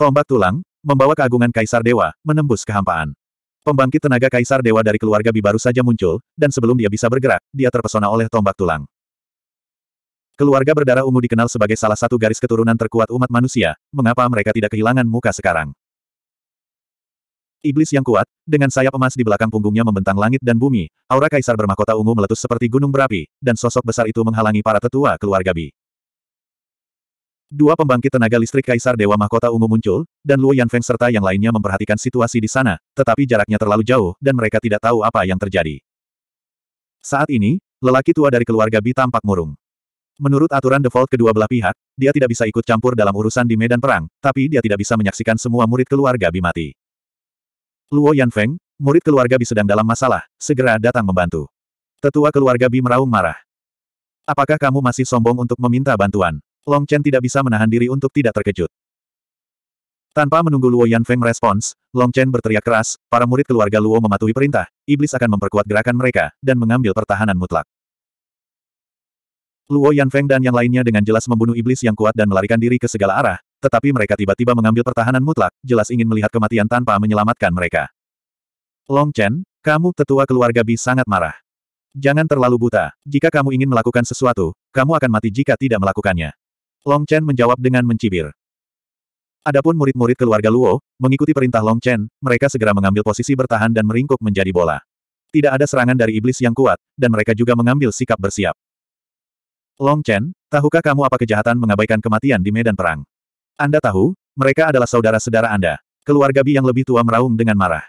Tombak tulang, membawa keagungan Kaisar Dewa, menembus kehampaan. Pembangkit tenaga Kaisar Dewa dari keluarga Bi baru saja muncul, dan sebelum dia bisa bergerak, dia terpesona oleh tombak tulang. Keluarga berdarah ungu dikenal sebagai salah satu garis keturunan terkuat umat manusia, mengapa mereka tidak kehilangan muka sekarang? Iblis yang kuat, dengan sayap emas di belakang punggungnya membentang langit dan bumi, aura Kaisar bermakota ungu meletus seperti gunung berapi, dan sosok besar itu menghalangi para tetua keluarga Bi. Dua pembangkit tenaga listrik Kaisar Dewa Mahkota Ungu muncul, dan Luo Yanfeng serta yang lainnya memperhatikan situasi di sana, tetapi jaraknya terlalu jauh dan mereka tidak tahu apa yang terjadi. Saat ini, lelaki tua dari keluarga Bi tampak murung. Menurut aturan default kedua belah pihak, dia tidak bisa ikut campur dalam urusan di medan perang, tapi dia tidak bisa menyaksikan semua murid keluarga Bi mati. Luo Yanfeng, murid keluarga Bi sedang dalam masalah, segera datang membantu. Tetua keluarga Bi meraung marah. Apakah kamu masih sombong untuk meminta bantuan? Long Chen tidak bisa menahan diri untuk tidak terkejut. Tanpa menunggu Luo Yanfeng respons, Long Chen berteriak keras, para murid keluarga Luo mematuhi perintah, iblis akan memperkuat gerakan mereka, dan mengambil pertahanan mutlak. Luo Yanfeng dan yang lainnya dengan jelas membunuh iblis yang kuat dan melarikan diri ke segala arah, tetapi mereka tiba-tiba mengambil pertahanan mutlak, jelas ingin melihat kematian tanpa menyelamatkan mereka. Long Chen, kamu tetua keluarga Bi sangat marah. Jangan terlalu buta, jika kamu ingin melakukan sesuatu, kamu akan mati jika tidak melakukannya. Long Chen menjawab dengan mencibir. Adapun murid-murid keluarga Luo, mengikuti perintah Long Chen, mereka segera mengambil posisi bertahan dan meringkuk menjadi bola. Tidak ada serangan dari iblis yang kuat, dan mereka juga mengambil sikap bersiap. Long Chen, tahukah kamu apa kejahatan mengabaikan kematian di medan perang? Anda tahu, mereka adalah saudara-saudara Anda. Keluarga Bi yang lebih tua meraung dengan marah.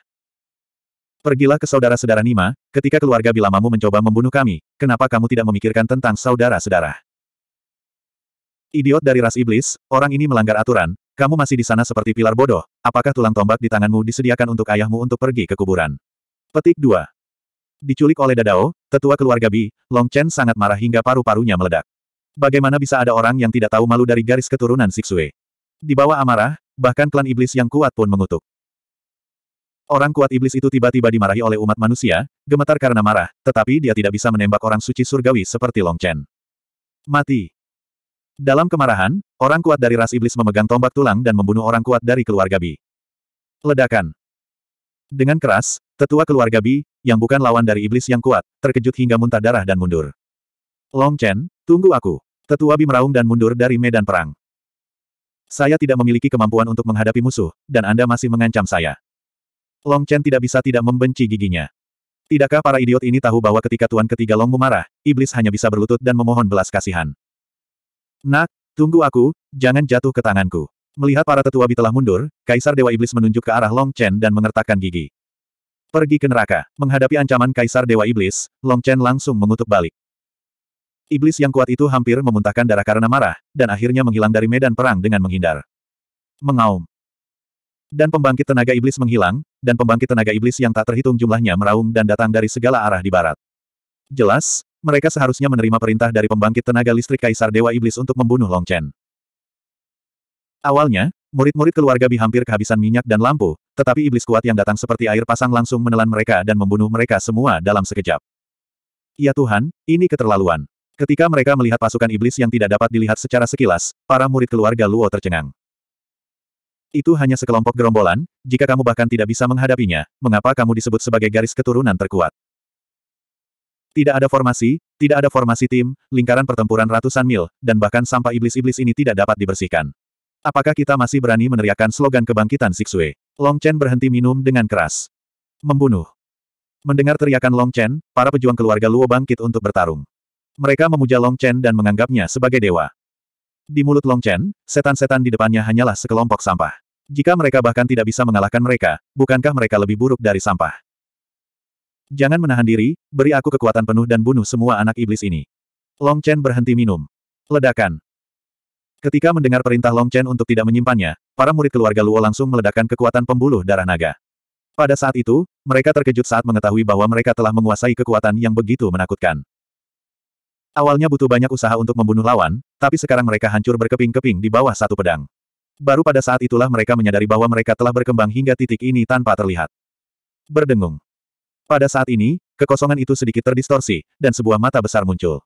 Pergilah ke saudara-saudara Nima, ketika keluarga Bi lamamu mencoba membunuh kami, kenapa kamu tidak memikirkan tentang saudara-saudara? Idiot dari ras iblis, orang ini melanggar aturan, kamu masih di sana seperti pilar bodoh, apakah tulang tombak di tanganmu disediakan untuk ayahmu untuk pergi ke kuburan? Petik 2. Diculik oleh Dadao, tetua keluarga Bi, Long Chen sangat marah hingga paru-parunya meledak. Bagaimana bisa ada orang yang tidak tahu malu dari garis keturunan Sixue? Di bawah amarah, bahkan klan iblis yang kuat pun mengutuk. Orang kuat iblis itu tiba-tiba dimarahi oleh umat manusia, gemetar karena marah, tetapi dia tidak bisa menembak orang suci surgawi seperti Long Chen. Mati. Dalam kemarahan, orang kuat dari ras iblis memegang tombak tulang dan membunuh orang kuat dari keluarga Bi. Ledakan. Dengan keras, tetua keluarga Bi, yang bukan lawan dari iblis yang kuat, terkejut hingga muntah darah dan mundur. Long Chen, tunggu aku. Tetua Bi meraung dan mundur dari medan perang. Saya tidak memiliki kemampuan untuk menghadapi musuh, dan Anda masih mengancam saya. Long Chen tidak bisa tidak membenci giginya. Tidakkah para idiot ini tahu bahwa ketika Tuan Ketiga Longmu marah, iblis hanya bisa berlutut dan memohon belas kasihan. Nak, tunggu aku, jangan jatuh ke tanganku. Melihat para tetua bi telah mundur, Kaisar Dewa Iblis menunjuk ke arah Long Chen dan mengertakkan gigi. Pergi ke neraka. Menghadapi ancaman Kaisar Dewa Iblis, Long Chen langsung mengutuk balik. Iblis yang kuat itu hampir memuntahkan darah karena marah, dan akhirnya menghilang dari medan perang dengan menghindar. Mengaum. Dan pembangkit tenaga iblis menghilang, dan pembangkit tenaga iblis yang tak terhitung jumlahnya meraung dan datang dari segala arah di barat. Jelas, mereka seharusnya menerima perintah dari pembangkit tenaga listrik Kaisar Dewa Iblis untuk membunuh Long Chen. Awalnya, murid-murid keluarga Bi hampir kehabisan minyak dan lampu, tetapi iblis kuat yang datang seperti air pasang langsung menelan mereka dan membunuh mereka semua dalam sekejap. Ya Tuhan, ini keterlaluan. Ketika mereka melihat pasukan iblis yang tidak dapat dilihat secara sekilas, para murid keluarga Luo tercengang. Itu hanya sekelompok gerombolan, jika kamu bahkan tidak bisa menghadapinya, mengapa kamu disebut sebagai garis keturunan terkuat? Tidak ada formasi, tidak ada formasi tim, lingkaran pertempuran ratusan mil, dan bahkan sampah iblis-iblis ini tidak dapat dibersihkan. Apakah kita masih berani meneriakkan slogan kebangkitan Sixue? Long Chen berhenti minum dengan keras. Membunuh. Mendengar teriakan Long Chen, para pejuang keluarga Luo bangkit untuk bertarung. Mereka memuja Long Chen dan menganggapnya sebagai dewa. Di mulut Long Chen, setan-setan di depannya hanyalah sekelompok sampah. Jika mereka bahkan tidak bisa mengalahkan mereka, bukankah mereka lebih buruk dari sampah? Jangan menahan diri, beri aku kekuatan penuh dan bunuh semua anak iblis ini. Long Chen berhenti minum. Ledakan. Ketika mendengar perintah Long Chen untuk tidak menyimpannya, para murid keluarga Luo langsung meledakkan kekuatan pembuluh darah naga. Pada saat itu, mereka terkejut saat mengetahui bahwa mereka telah menguasai kekuatan yang begitu menakutkan. Awalnya butuh banyak usaha untuk membunuh lawan, tapi sekarang mereka hancur berkeping-keping di bawah satu pedang. Baru pada saat itulah mereka menyadari bahwa mereka telah berkembang hingga titik ini tanpa terlihat. Berdengung. Pada saat ini, kekosongan itu sedikit terdistorsi, dan sebuah mata besar muncul.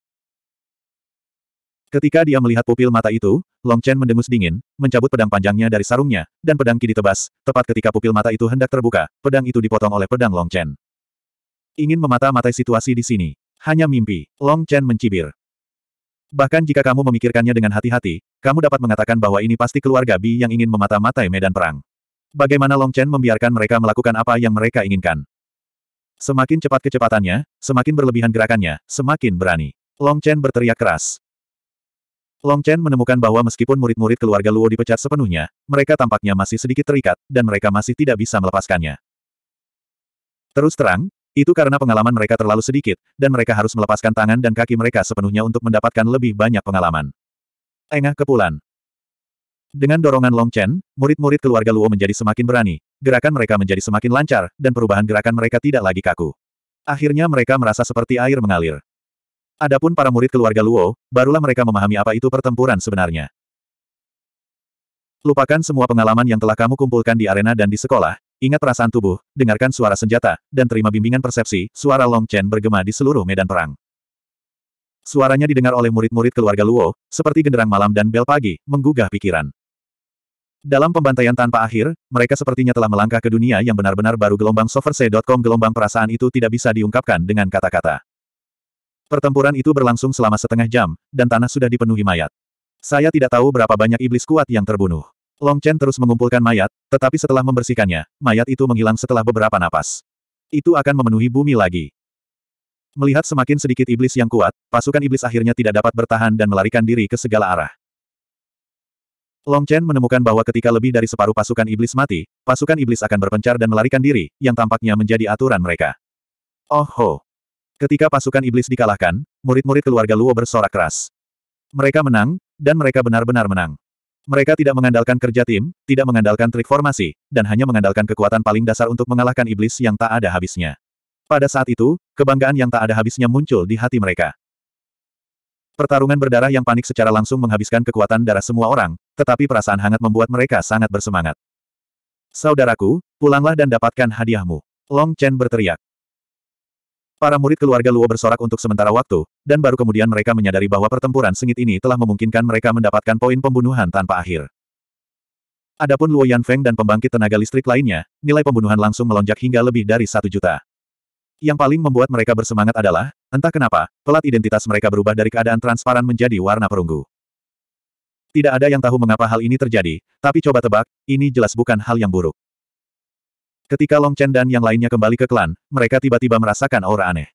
Ketika dia melihat pupil mata itu, Long Chen mendengus dingin, mencabut pedang panjangnya dari sarungnya, dan pedang kini ditebas, tepat ketika pupil mata itu hendak terbuka, pedang itu dipotong oleh pedang Long Chen. Ingin memata-matai situasi di sini. Hanya mimpi, Long Chen mencibir. Bahkan jika kamu memikirkannya dengan hati-hati, kamu dapat mengatakan bahwa ini pasti keluarga Bi yang ingin memata-matai medan perang. Bagaimana Long Chen membiarkan mereka melakukan apa yang mereka inginkan? Semakin cepat kecepatannya, semakin berlebihan gerakannya, semakin berani. Long Chen berteriak keras. Long Chen menemukan bahwa meskipun murid-murid keluarga Luo dipecat sepenuhnya, mereka tampaknya masih sedikit terikat, dan mereka masih tidak bisa melepaskannya. Terus terang, itu karena pengalaman mereka terlalu sedikit, dan mereka harus melepaskan tangan dan kaki mereka sepenuhnya untuk mendapatkan lebih banyak pengalaman. Engah Kepulan dengan dorongan Long Chen, murid-murid keluarga Luo menjadi semakin berani, gerakan mereka menjadi semakin lancar, dan perubahan gerakan mereka tidak lagi kaku. Akhirnya mereka merasa seperti air mengalir. Adapun para murid keluarga Luo, barulah mereka memahami apa itu pertempuran sebenarnya. Lupakan semua pengalaman yang telah kamu kumpulkan di arena dan di sekolah, ingat perasaan tubuh, dengarkan suara senjata, dan terima bimbingan persepsi, suara Long Chen bergema di seluruh medan perang. Suaranya didengar oleh murid-murid keluarga Luo, seperti genderang malam dan bel pagi, menggugah pikiran. Dalam pembantaian tanpa akhir, mereka sepertinya telah melangkah ke dunia yang benar-benar baru gelombang soverse.com gelombang perasaan itu tidak bisa diungkapkan dengan kata-kata. Pertempuran itu berlangsung selama setengah jam, dan tanah sudah dipenuhi mayat. Saya tidak tahu berapa banyak iblis kuat yang terbunuh. Long Chen terus mengumpulkan mayat, tetapi setelah membersihkannya, mayat itu menghilang setelah beberapa napas. Itu akan memenuhi bumi lagi. Melihat semakin sedikit iblis yang kuat, pasukan iblis akhirnya tidak dapat bertahan dan melarikan diri ke segala arah. Long Chen menemukan bahwa ketika lebih dari separuh pasukan iblis mati, pasukan iblis akan berpencar dan melarikan diri, yang tampaknya menjadi aturan mereka. Oh ho! Ketika pasukan iblis dikalahkan, murid-murid keluarga Luo bersorak keras. Mereka menang, dan mereka benar-benar menang. Mereka tidak mengandalkan kerja tim, tidak mengandalkan trik formasi, dan hanya mengandalkan kekuatan paling dasar untuk mengalahkan iblis yang tak ada habisnya. Pada saat itu, kebanggaan yang tak ada habisnya muncul di hati mereka. Pertarungan berdarah yang panik secara langsung menghabiskan kekuatan darah semua orang, tetapi perasaan hangat membuat mereka sangat bersemangat. Saudaraku, pulanglah dan dapatkan hadiahmu. Long Chen berteriak. Para murid keluarga Luo bersorak untuk sementara waktu, dan baru kemudian mereka menyadari bahwa pertempuran sengit ini telah memungkinkan mereka mendapatkan poin pembunuhan tanpa akhir. Adapun Luo Yanfeng dan pembangkit tenaga listrik lainnya, nilai pembunuhan langsung melonjak hingga lebih dari satu juta. Yang paling membuat mereka bersemangat adalah, Entah kenapa, pelat identitas mereka berubah dari keadaan transparan menjadi warna perunggu. Tidak ada yang tahu mengapa hal ini terjadi, tapi coba tebak, ini jelas bukan hal yang buruk. Ketika Long Chen dan yang lainnya kembali ke klan, mereka tiba-tiba merasakan aura aneh.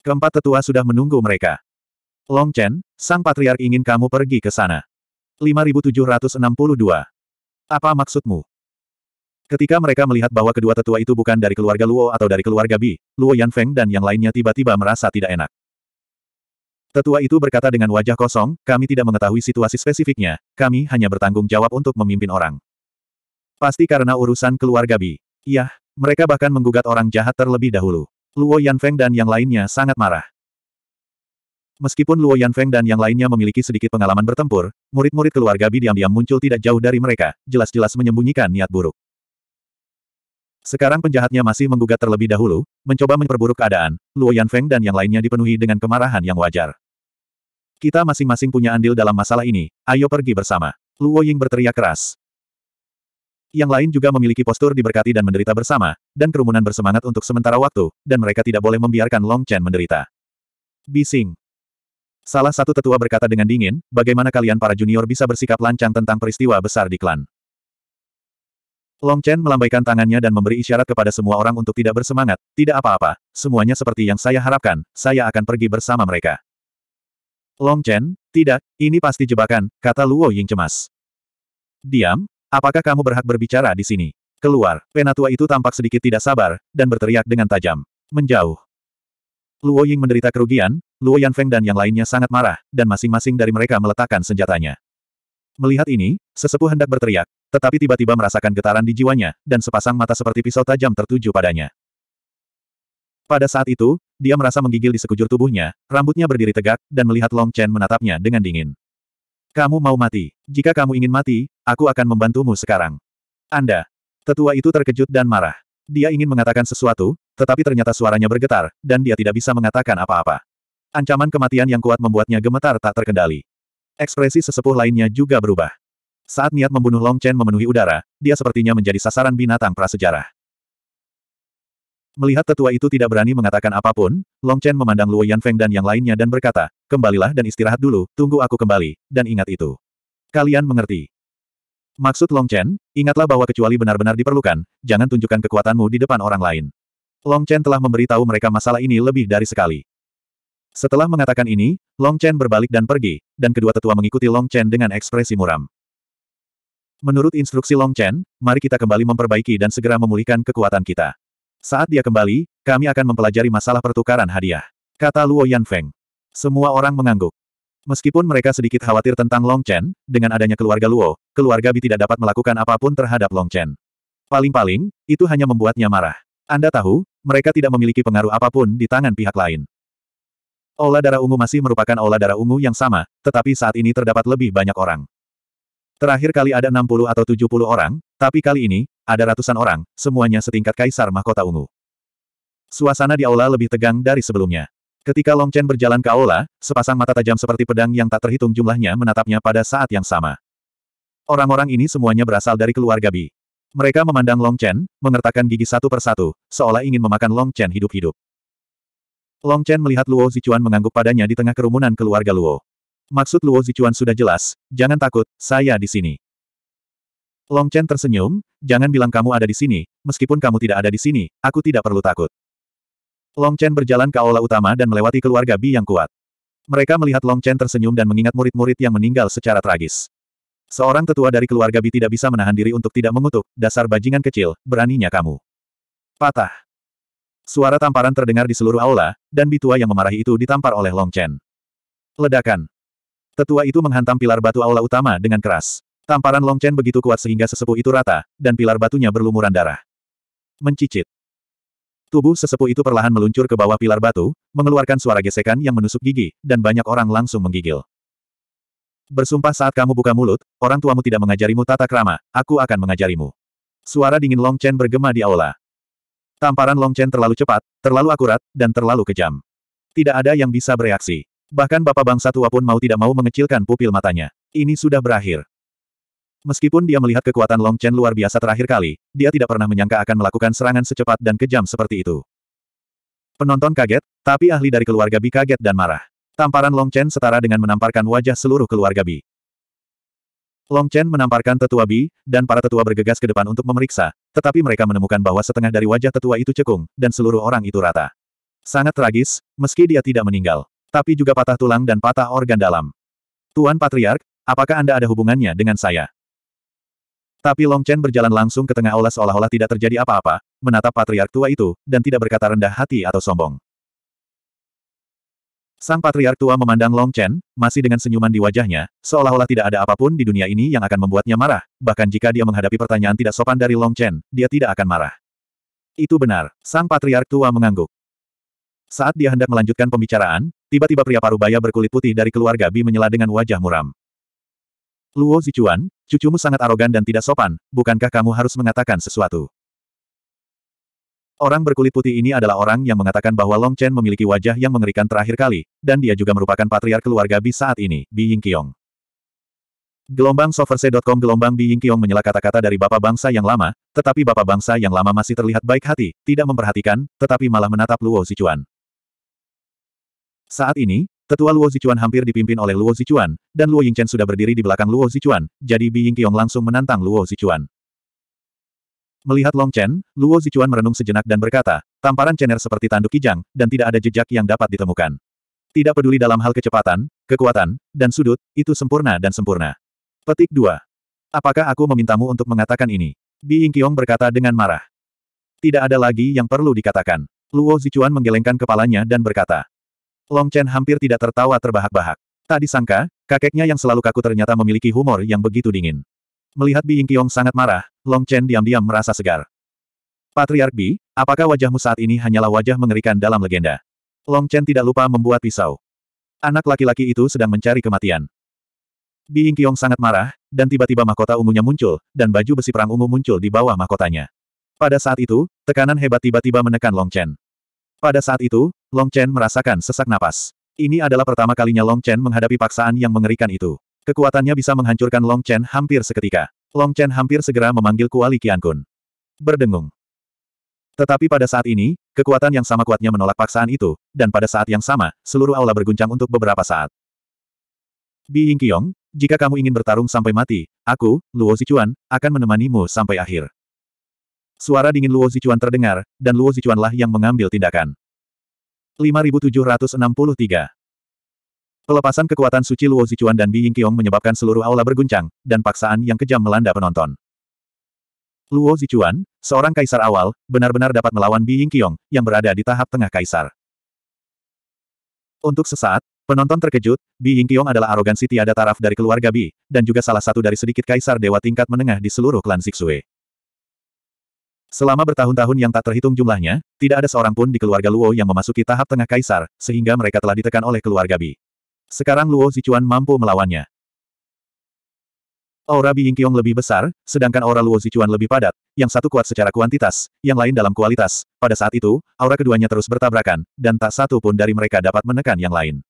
Keempat tetua sudah menunggu mereka. Long Chen, sang patriark ingin kamu pergi ke sana. 5762. Apa maksudmu? Ketika mereka melihat bahwa kedua tetua itu bukan dari keluarga Luo atau dari keluarga Bi, Luo Yanfeng dan yang lainnya tiba-tiba merasa tidak enak. Tetua itu berkata dengan wajah kosong, kami tidak mengetahui situasi spesifiknya, kami hanya bertanggung jawab untuk memimpin orang. Pasti karena urusan keluarga Bi. Yah, mereka bahkan menggugat orang jahat terlebih dahulu. Luo Yanfeng dan yang lainnya sangat marah. Meskipun Luo Yanfeng dan yang lainnya memiliki sedikit pengalaman bertempur, murid-murid keluarga Bi diam-diam muncul tidak jauh dari mereka, jelas-jelas menyembunyikan niat buruk. Sekarang penjahatnya masih menggugat terlebih dahulu, mencoba memperburuk keadaan, Luo Yanfeng dan yang lainnya dipenuhi dengan kemarahan yang wajar. Kita masing-masing punya andil dalam masalah ini, ayo pergi bersama. Luo Ying berteriak keras. Yang lain juga memiliki postur diberkati dan menderita bersama, dan kerumunan bersemangat untuk sementara waktu, dan mereka tidak boleh membiarkan Long Chen menderita. Bising. Salah satu tetua berkata dengan dingin, bagaimana kalian para junior bisa bersikap lancang tentang peristiwa besar di klan. Long Chen melambaikan tangannya dan memberi isyarat kepada semua orang untuk tidak bersemangat, tidak apa-apa, semuanya seperti yang saya harapkan, saya akan pergi bersama mereka. Long Chen, tidak, ini pasti jebakan, kata Luo Ying cemas. Diam, apakah kamu berhak berbicara di sini? Keluar, penatua itu tampak sedikit tidak sabar, dan berteriak dengan tajam. Menjauh. Luo Ying menderita kerugian, Luo Yan Feng dan yang lainnya sangat marah, dan masing-masing dari mereka meletakkan senjatanya. Melihat ini, sesepuh hendak berteriak, tetapi tiba-tiba merasakan getaran di jiwanya, dan sepasang mata seperti pisau tajam tertuju padanya. Pada saat itu, dia merasa menggigil di sekujur tubuhnya, rambutnya berdiri tegak, dan melihat Long Chen menatapnya dengan dingin. Kamu mau mati. Jika kamu ingin mati, aku akan membantumu sekarang. Anda. Tetua itu terkejut dan marah. Dia ingin mengatakan sesuatu, tetapi ternyata suaranya bergetar, dan dia tidak bisa mengatakan apa-apa. Ancaman kematian yang kuat membuatnya gemetar tak terkendali. Ekspresi sesepuh lainnya juga berubah. Saat niat membunuh Long Chen memenuhi udara, dia sepertinya menjadi sasaran binatang prasejarah. Melihat tetua itu tidak berani mengatakan apapun, Long Chen memandang Luo Yanfeng dan yang lainnya dan berkata, kembalilah dan istirahat dulu, tunggu aku kembali, dan ingat itu. Kalian mengerti. Maksud Long Chen, ingatlah bahwa kecuali benar-benar diperlukan, jangan tunjukkan kekuatanmu di depan orang lain. Long Chen telah memberitahu mereka masalah ini lebih dari sekali. Setelah mengatakan ini, Long Chen berbalik dan pergi, dan kedua tetua mengikuti Long Chen dengan ekspresi muram. Menurut instruksi Long Chen, mari kita kembali memperbaiki dan segera memulihkan kekuatan kita. Saat dia kembali, kami akan mempelajari masalah pertukaran hadiah. Kata Luo Yanfeng. Semua orang mengangguk. Meskipun mereka sedikit khawatir tentang Long Chen, dengan adanya keluarga Luo, keluarga Bi tidak dapat melakukan apapun terhadap Long Chen. Paling-paling, itu hanya membuatnya marah. Anda tahu, mereka tidak memiliki pengaruh apapun di tangan pihak lain. Ola darah ungu masih merupakan ola darah ungu yang sama, tetapi saat ini terdapat lebih banyak orang. Terakhir kali ada 60 atau 70 orang, tapi kali ini, ada ratusan orang, semuanya setingkat kaisar mahkota ungu. Suasana di aula lebih tegang dari sebelumnya. Ketika Long Chen berjalan ke aula, sepasang mata tajam seperti pedang yang tak terhitung jumlahnya menatapnya pada saat yang sama. Orang-orang ini semuanya berasal dari keluarga Bi. Mereka memandang Long Chen, mengertakkan gigi satu persatu, seolah ingin memakan Long Chen hidup-hidup. Long Chen melihat Luo Zichuan mengangguk padanya di tengah kerumunan keluarga Luo. Maksud Luo Zichuan sudah jelas, jangan takut, saya di sini. Long Chen tersenyum, jangan bilang kamu ada di sini, meskipun kamu tidak ada di sini, aku tidak perlu takut. Long Chen berjalan ke aula utama dan melewati keluarga Bi yang kuat. Mereka melihat Long Chen tersenyum dan mengingat murid-murid yang meninggal secara tragis. Seorang tetua dari keluarga Bi tidak bisa menahan diri untuk tidak mengutuk, dasar bajingan kecil, beraninya kamu. Patah. Suara tamparan terdengar di seluruh aula, dan Bi tua yang memarahi itu ditampar oleh Long Chen. Ledakan. Tetua itu menghantam pilar batu aula utama dengan keras. Tamparan Long Chen begitu kuat sehingga sesepuh itu rata, dan pilar batunya berlumuran darah. Mencicit. Tubuh sesepuh itu perlahan meluncur ke bawah pilar batu, mengeluarkan suara gesekan yang menusuk gigi, dan banyak orang langsung menggigil. Bersumpah saat kamu buka mulut, orang tuamu tidak mengajarimu tata krama, aku akan mengajarimu. Suara dingin Long Chen bergema di aula. Tamparan Long Chen terlalu cepat, terlalu akurat, dan terlalu kejam. Tidak ada yang bisa bereaksi. Bahkan Bapak Bangsa tua pun mau tidak mau mengecilkan pupil matanya. Ini sudah berakhir. Meskipun dia melihat kekuatan Long Chen luar biasa terakhir kali, dia tidak pernah menyangka akan melakukan serangan secepat dan kejam seperti itu. Penonton kaget, tapi ahli dari keluarga Bi kaget dan marah. Tamparan Long Chen setara dengan menamparkan wajah seluruh keluarga Bi. Long Chen menamparkan tetua Bi, dan para tetua bergegas ke depan untuk memeriksa, tetapi mereka menemukan bahwa setengah dari wajah tetua itu cekung, dan seluruh orang itu rata. Sangat tragis, meski dia tidak meninggal tapi juga patah tulang dan patah organ dalam. Tuan Patriark, apakah Anda ada hubungannya dengan saya? Tapi Long Chen berjalan langsung ke tengah aula seolah-olah tidak terjadi apa-apa, menatap Patriark tua itu, dan tidak berkata rendah hati atau sombong. Sang Patriark tua memandang Long Chen, masih dengan senyuman di wajahnya, seolah-olah tidak ada apapun di dunia ini yang akan membuatnya marah, bahkan jika dia menghadapi pertanyaan tidak sopan dari Long Chen, dia tidak akan marah. Itu benar, Sang Patriark tua mengangguk. Saat dia hendak melanjutkan pembicaraan, tiba-tiba pria parubaya berkulit putih dari keluarga Bi menyela dengan wajah muram. Luo Zichuan, cucumu sangat arogan dan tidak sopan, bukankah kamu harus mengatakan sesuatu? Orang berkulit putih ini adalah orang yang mengatakan bahwa Long Chen memiliki wajah yang mengerikan terakhir kali, dan dia juga merupakan patriar keluarga Bi saat ini, Bi Yingqiong. Gelombang soverse.com Gelombang Bi Yingqiong menyela kata-kata dari bapak bangsa yang lama, tetapi bapak bangsa yang lama masih terlihat baik hati, tidak memperhatikan, tetapi malah menatap Luo Zichuan. Saat ini, tetua Luo Zichuan hampir dipimpin oleh Luo Zichuan, dan Luo Yingchen sudah berdiri di belakang Luo Zichuan, jadi Bi Yingqiong langsung menantang Luo Zichuan. Melihat Long Chen, Luo Zichuan merenung sejenak dan berkata, tamparan Chener seperti tanduk kijang, dan tidak ada jejak yang dapat ditemukan. Tidak peduli dalam hal kecepatan, kekuatan, dan sudut, itu sempurna dan sempurna. Petik 2. Apakah aku memintamu untuk mengatakan ini? Bi Yingqiong berkata dengan marah. Tidak ada lagi yang perlu dikatakan. Luo Zichuan menggelengkan kepalanya dan berkata, Long Chen hampir tidak tertawa terbahak-bahak. Tak disangka, kakeknya yang selalu kaku ternyata memiliki humor yang begitu dingin. Melihat Bi Yingqiong sangat marah, Long Chen diam-diam merasa segar. Patriark Bi, apakah wajahmu saat ini hanyalah wajah mengerikan dalam legenda? Long Chen tidak lupa membuat pisau. Anak laki-laki itu sedang mencari kematian. Bi Yingqiong sangat marah, dan tiba-tiba mahkota ungunya muncul, dan baju besi perang ungu muncul di bawah mahkotanya. Pada saat itu, tekanan hebat tiba-tiba menekan Long Chen. Pada saat itu, Long Chen merasakan sesak napas. Ini adalah pertama kalinya Long Chen menghadapi paksaan yang mengerikan itu. Kekuatannya bisa menghancurkan Long Chen hampir seketika. Long Chen hampir segera memanggil Kuali Kun. Berdengung. Tetapi pada saat ini, kekuatan yang sama kuatnya menolak paksaan itu, dan pada saat yang sama, seluruh aula berguncang untuk beberapa saat. Bi Ying Qiong, jika kamu ingin bertarung sampai mati, aku, Luo Zichuan, akan menemanimu sampai akhir. Suara dingin Luo Zichuan terdengar, dan Luo Zichuanlah yang mengambil tindakan. 5763 Pelepasan kekuatan suci Luo Zichuan dan Bi Yingqiong menyebabkan seluruh aula berguncang, dan paksaan yang kejam melanda penonton. Luo Zichuan, seorang kaisar awal, benar-benar dapat melawan Bi Yingqiong, yang berada di tahap tengah kaisar. Untuk sesaat, Penonton terkejut, Bi Yingqiong adalah arogansi tiada taraf dari keluarga Bi, dan juga salah satu dari sedikit kaisar dewa tingkat menengah di seluruh klan Zixue. Selama bertahun-tahun yang tak terhitung jumlahnya, tidak ada seorang pun di keluarga Luo yang memasuki tahap tengah kaisar, sehingga mereka telah ditekan oleh keluarga Bi. Sekarang Luo Zichuan mampu melawannya. Aura Bi Yingqiong lebih besar, sedangkan aura Luo Zichuan lebih padat, yang satu kuat secara kuantitas, yang lain dalam kualitas. Pada saat itu, aura keduanya terus bertabrakan, dan tak satu pun dari mereka dapat menekan yang lain.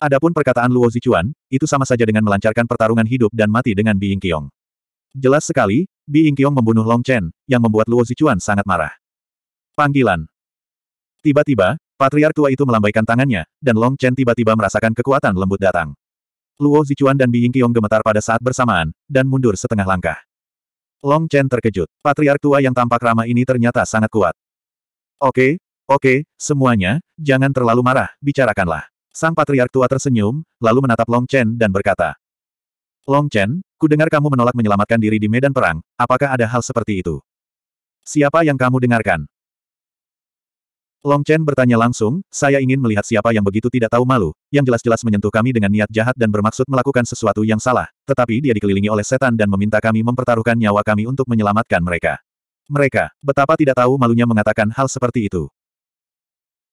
Adapun perkataan Luo Zichuan, itu sama saja dengan melancarkan pertarungan hidup dan mati dengan Bi Yingqiong. Jelas sekali, Bi Yingqiong membunuh Long Chen, yang membuat Luo Zichuan sangat marah. Panggilan. Tiba-tiba, patriark tua itu melambaikan tangannya, dan Long Chen tiba-tiba merasakan kekuatan lembut datang. Luo Zichuan dan Bi Yingqiong gemetar pada saat bersamaan, dan mundur setengah langkah. Long Chen terkejut. Patriark tua yang tampak ramah ini ternyata sangat kuat. Oke, oke, semuanya, jangan terlalu marah, bicarakanlah. Sang patriark tua tersenyum, lalu menatap Long Chen dan berkata, Long Chen, ku dengar kamu menolak menyelamatkan diri di medan perang, apakah ada hal seperti itu? Siapa yang kamu dengarkan? Long Chen bertanya langsung, saya ingin melihat siapa yang begitu tidak tahu malu, yang jelas-jelas menyentuh kami dengan niat jahat dan bermaksud melakukan sesuatu yang salah, tetapi dia dikelilingi oleh setan dan meminta kami mempertaruhkan nyawa kami untuk menyelamatkan mereka. Mereka, betapa tidak tahu malunya mengatakan hal seperti itu.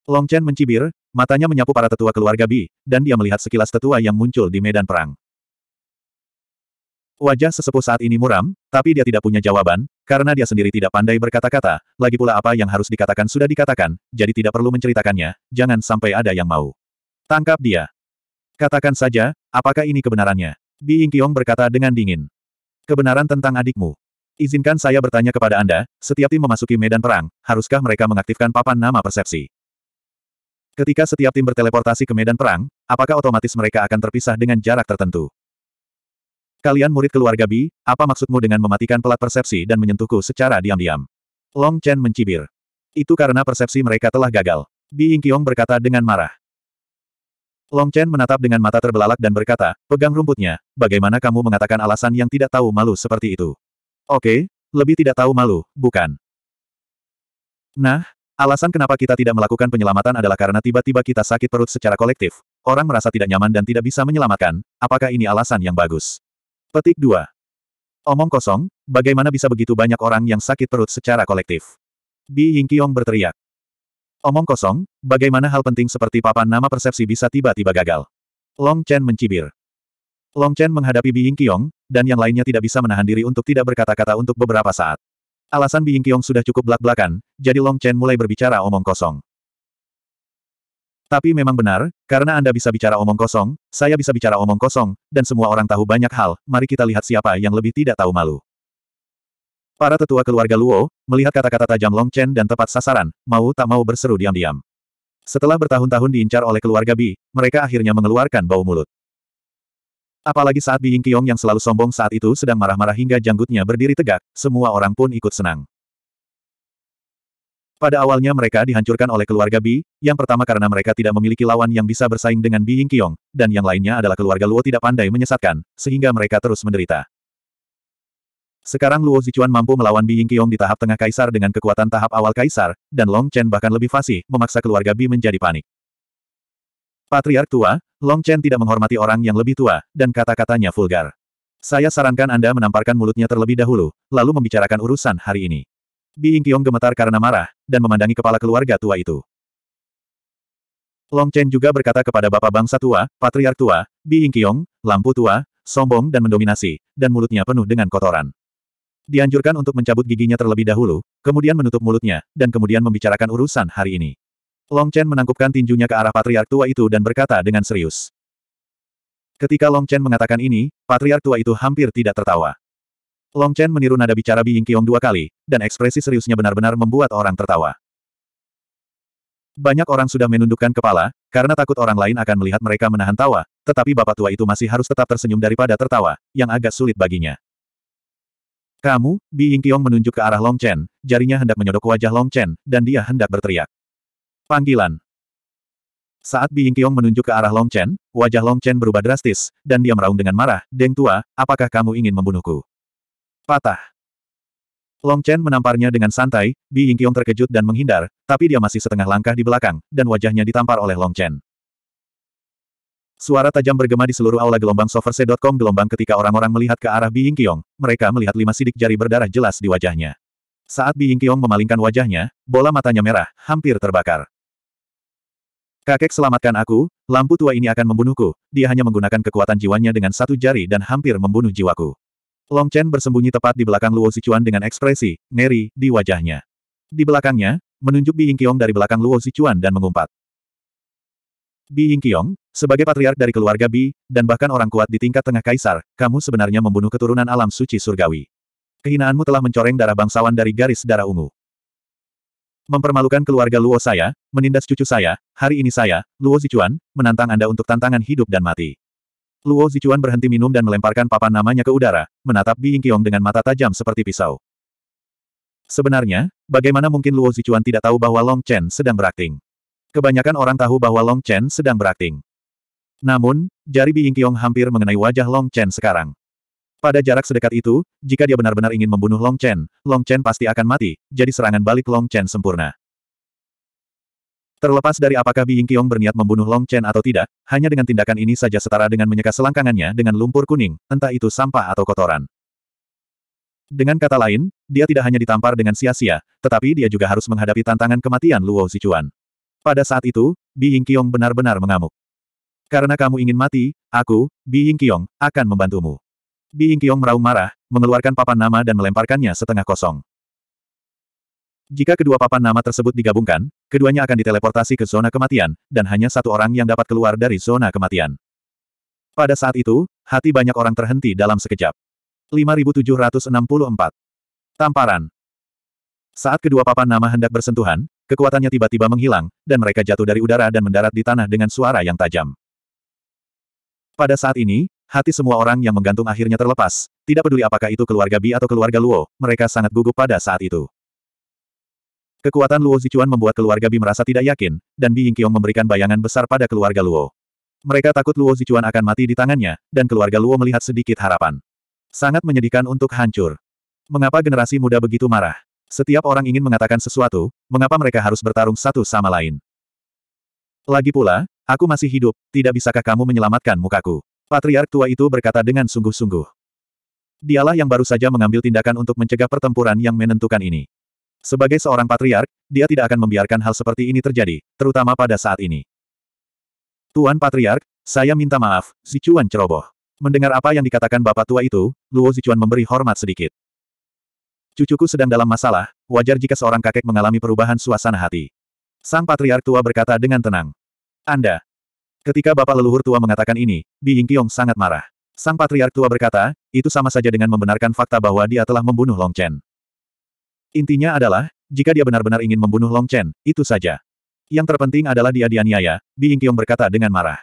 Long Chen mencibir, matanya menyapu para tetua keluarga Bi, dan dia melihat sekilas tetua yang muncul di medan perang. Wajah sesepuh saat ini muram, tapi dia tidak punya jawaban, karena dia sendiri tidak pandai berkata-kata, lagi pula apa yang harus dikatakan sudah dikatakan, jadi tidak perlu menceritakannya, jangan sampai ada yang mau. Tangkap dia. Katakan saja, apakah ini kebenarannya? Bi Kiong berkata dengan dingin. Kebenaran tentang adikmu. Izinkan saya bertanya kepada Anda, setiap tim memasuki medan perang, haruskah mereka mengaktifkan papan nama persepsi? Ketika setiap tim berteleportasi ke medan perang, apakah otomatis mereka akan terpisah dengan jarak tertentu? Kalian murid keluarga Bi, apa maksudmu dengan mematikan pelat persepsi dan menyentuhku secara diam-diam? Long Chen mencibir. Itu karena persepsi mereka telah gagal. Bi Yingqiong berkata dengan marah. Long Chen menatap dengan mata terbelalak dan berkata, pegang rumputnya, bagaimana kamu mengatakan alasan yang tidak tahu malu seperti itu? Oke, lebih tidak tahu malu, bukan? Nah, alasan kenapa kita tidak melakukan penyelamatan adalah karena tiba-tiba kita sakit perut secara kolektif. Orang merasa tidak nyaman dan tidak bisa menyelamatkan, apakah ini alasan yang bagus? Petik 2. Omong kosong, bagaimana bisa begitu banyak orang yang sakit perut secara kolektif? Bi Yingqiong berteriak. Omong kosong, bagaimana hal penting seperti papan nama persepsi bisa tiba-tiba gagal? Long Chen mencibir. Long Chen menghadapi Bi Yingqiong, dan yang lainnya tidak bisa menahan diri untuk tidak berkata-kata untuk beberapa saat. Alasan Bi Yingqiong sudah cukup belak-belakan, jadi Long Chen mulai berbicara omong kosong. Tapi memang benar, karena Anda bisa bicara omong kosong, saya bisa bicara omong kosong, dan semua orang tahu banyak hal, mari kita lihat siapa yang lebih tidak tahu malu. Para tetua keluarga Luo, melihat kata-kata tajam Long Chen dan tepat sasaran, mau tak mau berseru diam-diam. Setelah bertahun-tahun diincar oleh keluarga Bi, mereka akhirnya mengeluarkan bau mulut. Apalagi saat Bi Ying Kiong yang selalu sombong saat itu sedang marah-marah hingga janggutnya berdiri tegak, semua orang pun ikut senang. Pada awalnya mereka dihancurkan oleh keluarga Bi, yang pertama karena mereka tidak memiliki lawan yang bisa bersaing dengan Bi Yingqiong, dan yang lainnya adalah keluarga Luo tidak pandai menyesatkan, sehingga mereka terus menderita. Sekarang Luo Zichuan mampu melawan Bi Yingqiong di tahap tengah kaisar dengan kekuatan tahap awal kaisar, dan Long Chen bahkan lebih fasih, memaksa keluarga Bi menjadi panik. Patriark tua, Long Chen tidak menghormati orang yang lebih tua, dan kata-katanya vulgar. Saya sarankan Anda menamparkan mulutnya terlebih dahulu, lalu membicarakan urusan hari ini. Biing Kyong gemetar karena marah, dan memandangi kepala keluarga tua itu. Long Chen juga berkata kepada bapak bangsa tua, patriark tua, Biing Kyong, lampu tua, sombong dan mendominasi, dan mulutnya penuh dengan kotoran. Dianjurkan untuk mencabut giginya terlebih dahulu, kemudian menutup mulutnya, dan kemudian membicarakan urusan hari ini. Long Chen menangkupkan tinjunya ke arah patriark tua itu dan berkata dengan serius. Ketika Long Chen mengatakan ini, patriark tua itu hampir tidak tertawa. Long Chen meniru nada bicara Bi Qiong dua kali, dan ekspresi seriusnya benar-benar membuat orang tertawa. Banyak orang sudah menundukkan kepala, karena takut orang lain akan melihat mereka menahan tawa, tetapi bapak tua itu masih harus tetap tersenyum daripada tertawa, yang agak sulit baginya. Kamu, Bi Yingqiong menunjuk ke arah Long Chen, jarinya hendak menyodok wajah Long Chen, dan dia hendak berteriak. Panggilan. Saat Bi Yingqiong menunjuk ke arah Long Chen, wajah Long Chen berubah drastis, dan dia meraung dengan marah, Deng Tua, apakah kamu ingin membunuhku? Patah. Long Chen menamparnya dengan santai, Bi Yingqiong terkejut dan menghindar, tapi dia masih setengah langkah di belakang, dan wajahnya ditampar oleh Long Chen. Suara tajam bergema di seluruh aula gelombang soverse.com gelombang ketika orang-orang melihat ke arah Bi Yingqiong, mereka melihat lima sidik jari berdarah jelas di wajahnya. Saat Bi Yingqiong memalingkan wajahnya, bola matanya merah, hampir terbakar. Kakek selamatkan aku, lampu tua ini akan membunuhku, dia hanya menggunakan kekuatan jiwanya dengan satu jari dan hampir membunuh jiwaku. Long Chen bersembunyi tepat di belakang Luo Zichuan dengan ekspresi, ngeri, di wajahnya. Di belakangnya, menunjuk Bi Yingqiong dari belakang Luo Zichuan dan mengumpat. Bi Yingqiong, sebagai patriark dari keluarga Bi, dan bahkan orang kuat di tingkat tengah kaisar, kamu sebenarnya membunuh keturunan alam suci surgawi. Kehinaanmu telah mencoreng darah bangsawan dari garis darah ungu. Mempermalukan keluarga Luo saya, menindas cucu saya, hari ini saya, Luo Zichuan, menantang Anda untuk tantangan hidup dan mati. Luo Zichuan berhenti minum dan melemparkan papan namanya ke udara, menatap Bi Yingqiong dengan mata tajam seperti pisau. Sebenarnya, bagaimana mungkin Luo Zichuan tidak tahu bahwa Long Chen sedang berakting? Kebanyakan orang tahu bahwa Long Chen sedang berakting. Namun, jari Bi Yingqiong hampir mengenai wajah Long Chen sekarang. Pada jarak sedekat itu, jika dia benar-benar ingin membunuh Long Chen, Long Chen pasti akan mati, jadi serangan balik Long Chen sempurna. Terlepas dari apakah Ying Kiong berniat membunuh Long Chen atau tidak, hanya dengan tindakan ini saja setara dengan menyeka selangkangannya dengan lumpur kuning, entah itu sampah atau kotoran. Dengan kata lain, dia tidak hanya ditampar dengan sia-sia, tetapi dia juga harus menghadapi tantangan kematian Luo Zichuan. Pada saat itu, Ying Kiong benar-benar mengamuk. Karena kamu ingin mati, aku, Ying Kiong, akan membantumu. Ying Kiong meraung marah, mengeluarkan papan nama dan melemparkannya setengah kosong. Jika kedua papan nama tersebut digabungkan, keduanya akan diteleportasi ke zona kematian, dan hanya satu orang yang dapat keluar dari zona kematian. Pada saat itu, hati banyak orang terhenti dalam sekejap. 5764. Tamparan. Saat kedua papan nama hendak bersentuhan, kekuatannya tiba-tiba menghilang, dan mereka jatuh dari udara dan mendarat di tanah dengan suara yang tajam. Pada saat ini, hati semua orang yang menggantung akhirnya terlepas, tidak peduli apakah itu keluarga Bi atau keluarga Luo, mereka sangat gugup pada saat itu. Kekuatan Luo Zichuan membuat keluarga Bi merasa tidak yakin, dan Bi Yingqiong memberikan bayangan besar pada keluarga Luo. Mereka takut Luo Zichuan akan mati di tangannya, dan keluarga Luo melihat sedikit harapan. Sangat menyedihkan untuk hancur. Mengapa generasi muda begitu marah? Setiap orang ingin mengatakan sesuatu, mengapa mereka harus bertarung satu sama lain? Lagi pula, aku masih hidup, tidak bisakah kamu menyelamatkan mukaku? Patriark tua itu berkata dengan sungguh-sungguh. Dialah yang baru saja mengambil tindakan untuk mencegah pertempuran yang menentukan ini. Sebagai seorang patriark, dia tidak akan membiarkan hal seperti ini terjadi, terutama pada saat ini. Tuan Patriark, saya minta maaf, Zicuan ceroboh. Mendengar apa yang dikatakan bapak tua itu, Luo Zicuan memberi hormat sedikit. Cucuku sedang dalam masalah, wajar jika seorang kakek mengalami perubahan suasana hati. Sang Patriark tua berkata dengan tenang. Anda. Ketika bapak leluhur tua mengatakan ini, Bi Yingqiong sangat marah. Sang Patriark tua berkata, itu sama saja dengan membenarkan fakta bahwa dia telah membunuh Long Chen. Intinya adalah, jika dia benar-benar ingin membunuh Long Chen, itu saja. Yang terpenting adalah dia dianiaya, Biing Kiong berkata dengan marah.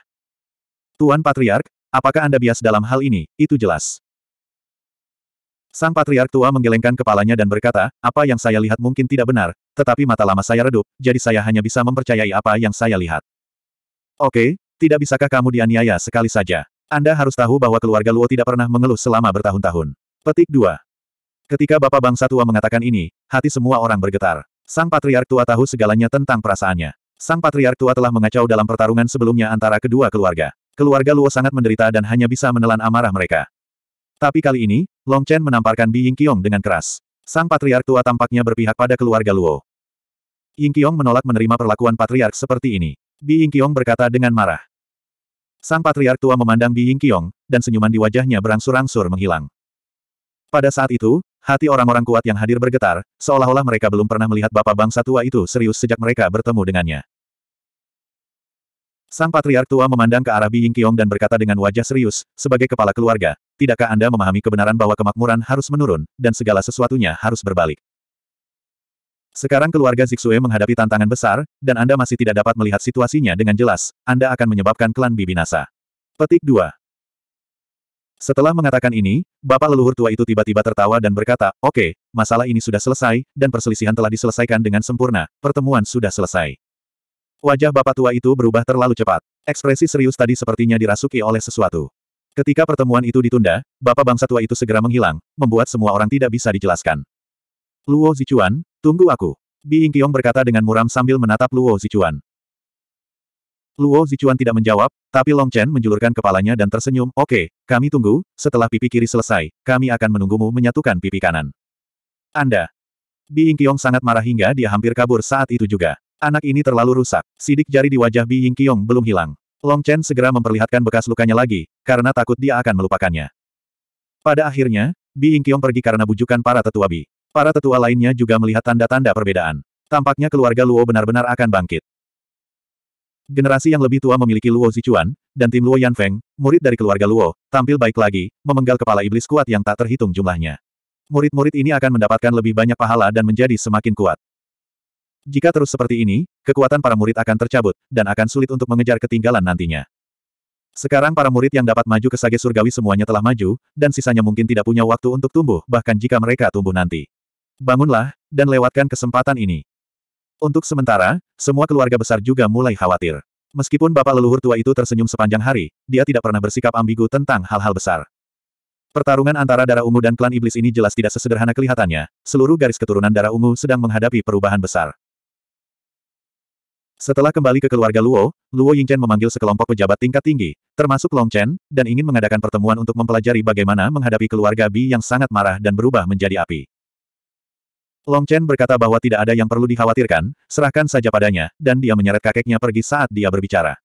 Tuan Patriark, apakah Anda bias dalam hal ini, itu jelas. Sang Patriark tua menggelengkan kepalanya dan berkata, apa yang saya lihat mungkin tidak benar, tetapi mata lama saya redup, jadi saya hanya bisa mempercayai apa yang saya lihat. Oke, tidak bisakah kamu dianiaya sekali saja? Anda harus tahu bahwa keluarga Luo tidak pernah mengeluh selama bertahun-tahun. Petik 2. Ketika Bapak Bangsa Tua mengatakan ini, hati semua orang bergetar. Sang Patriark Tua tahu segalanya tentang perasaannya. Sang Patriark Tua telah mengacau dalam pertarungan sebelumnya antara kedua keluarga. Keluarga Luo sangat menderita dan hanya bisa menelan amarah mereka. Tapi kali ini, Long Chen menamparkan Bi Ying Yingqiong dengan keras. Sang Patriark Tua tampaknya berpihak pada keluarga Luo. Ying Yingqiong menolak menerima perlakuan Patriark seperti ini. Bi Ying Yingqiong berkata dengan marah. Sang Patriark Tua memandang Bi Ying Yingqiong, dan senyuman di wajahnya berangsur-angsur menghilang. Pada saat itu, Hati orang-orang kuat yang hadir bergetar, seolah-olah mereka belum pernah melihat bapak bangsa tua itu serius sejak mereka bertemu dengannya. Sang Patriark Tua memandang ke arah Bi Yingqiong dan berkata dengan wajah serius, sebagai kepala keluarga, tidakkah Anda memahami kebenaran bahwa kemakmuran harus menurun, dan segala sesuatunya harus berbalik? Sekarang keluarga Zixue menghadapi tantangan besar, dan Anda masih tidak dapat melihat situasinya dengan jelas, Anda akan menyebabkan klan Bibi binasa. Petik 2. Setelah mengatakan ini, bapak leluhur tua itu tiba-tiba tertawa dan berkata, Oke, okay, masalah ini sudah selesai, dan perselisihan telah diselesaikan dengan sempurna, pertemuan sudah selesai. Wajah bapak tua itu berubah terlalu cepat. Ekspresi serius tadi sepertinya dirasuki oleh sesuatu. Ketika pertemuan itu ditunda, bapak bangsa tua itu segera menghilang, membuat semua orang tidak bisa dijelaskan. Luo Zichuan, tunggu aku. Bi Yingqiong berkata dengan muram sambil menatap Luo Zichuan. Luo Zichuan tidak menjawab, tapi Long Chen menjulurkan kepalanya dan tersenyum, oke, okay, kami tunggu, setelah pipi kiri selesai, kami akan menunggumu menyatukan pipi kanan. Anda. Bi Yingqiong sangat marah hingga dia hampir kabur saat itu juga. Anak ini terlalu rusak, sidik jari di wajah Bi Yingqiong belum hilang. Long Chen segera memperlihatkan bekas lukanya lagi, karena takut dia akan melupakannya. Pada akhirnya, Bi Yingqiong pergi karena bujukan para tetua Bi. Para tetua lainnya juga melihat tanda-tanda perbedaan. Tampaknya keluarga Luo benar-benar akan bangkit. Generasi yang lebih tua memiliki Luo Zichuan, dan tim Luo Yanfeng, murid dari keluarga Luo, tampil baik lagi, memenggal kepala iblis kuat yang tak terhitung jumlahnya. Murid-murid ini akan mendapatkan lebih banyak pahala dan menjadi semakin kuat. Jika terus seperti ini, kekuatan para murid akan tercabut, dan akan sulit untuk mengejar ketinggalan nantinya. Sekarang para murid yang dapat maju ke sage surgawi semuanya telah maju, dan sisanya mungkin tidak punya waktu untuk tumbuh bahkan jika mereka tumbuh nanti. Bangunlah, dan lewatkan kesempatan ini. Untuk sementara, semua keluarga besar juga mulai khawatir. Meskipun bapak leluhur tua itu tersenyum sepanjang hari, dia tidak pernah bersikap ambigu tentang hal-hal besar. Pertarungan antara darah ungu dan klan iblis ini jelas tidak sesederhana kelihatannya, seluruh garis keturunan darah ungu sedang menghadapi perubahan besar. Setelah kembali ke keluarga Luo, Luo Yingchen memanggil sekelompok pejabat tingkat tinggi, termasuk Long Chen, dan ingin mengadakan pertemuan untuk mempelajari bagaimana menghadapi keluarga Bi yang sangat marah dan berubah menjadi api. Long Chen berkata bahwa tidak ada yang perlu dikhawatirkan, serahkan saja padanya, dan dia menyeret kakeknya pergi saat dia berbicara.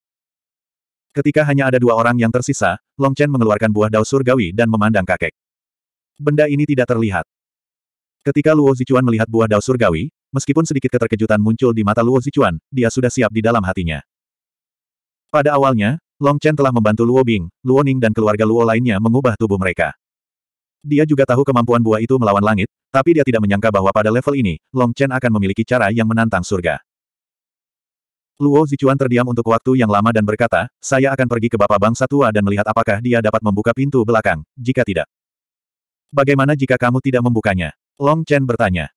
Ketika hanya ada dua orang yang tersisa, Long Chen mengeluarkan buah dao surgawi dan memandang kakek. Benda ini tidak terlihat. Ketika Luo Zichuan melihat buah dao surgawi, meskipun sedikit keterkejutan muncul di mata Luo Zichuan, dia sudah siap di dalam hatinya. Pada awalnya, Long Chen telah membantu Luo Bing, Luo Ning dan keluarga Luo lainnya mengubah tubuh mereka. Dia juga tahu kemampuan buah itu melawan langit, tapi dia tidak menyangka bahwa pada level ini, Long Chen akan memiliki cara yang menantang surga. Luo Zichuan terdiam untuk waktu yang lama dan berkata, saya akan pergi ke Bapak Bangsa Tua dan melihat apakah dia dapat membuka pintu belakang, jika tidak. Bagaimana jika kamu tidak membukanya? Long Chen bertanya.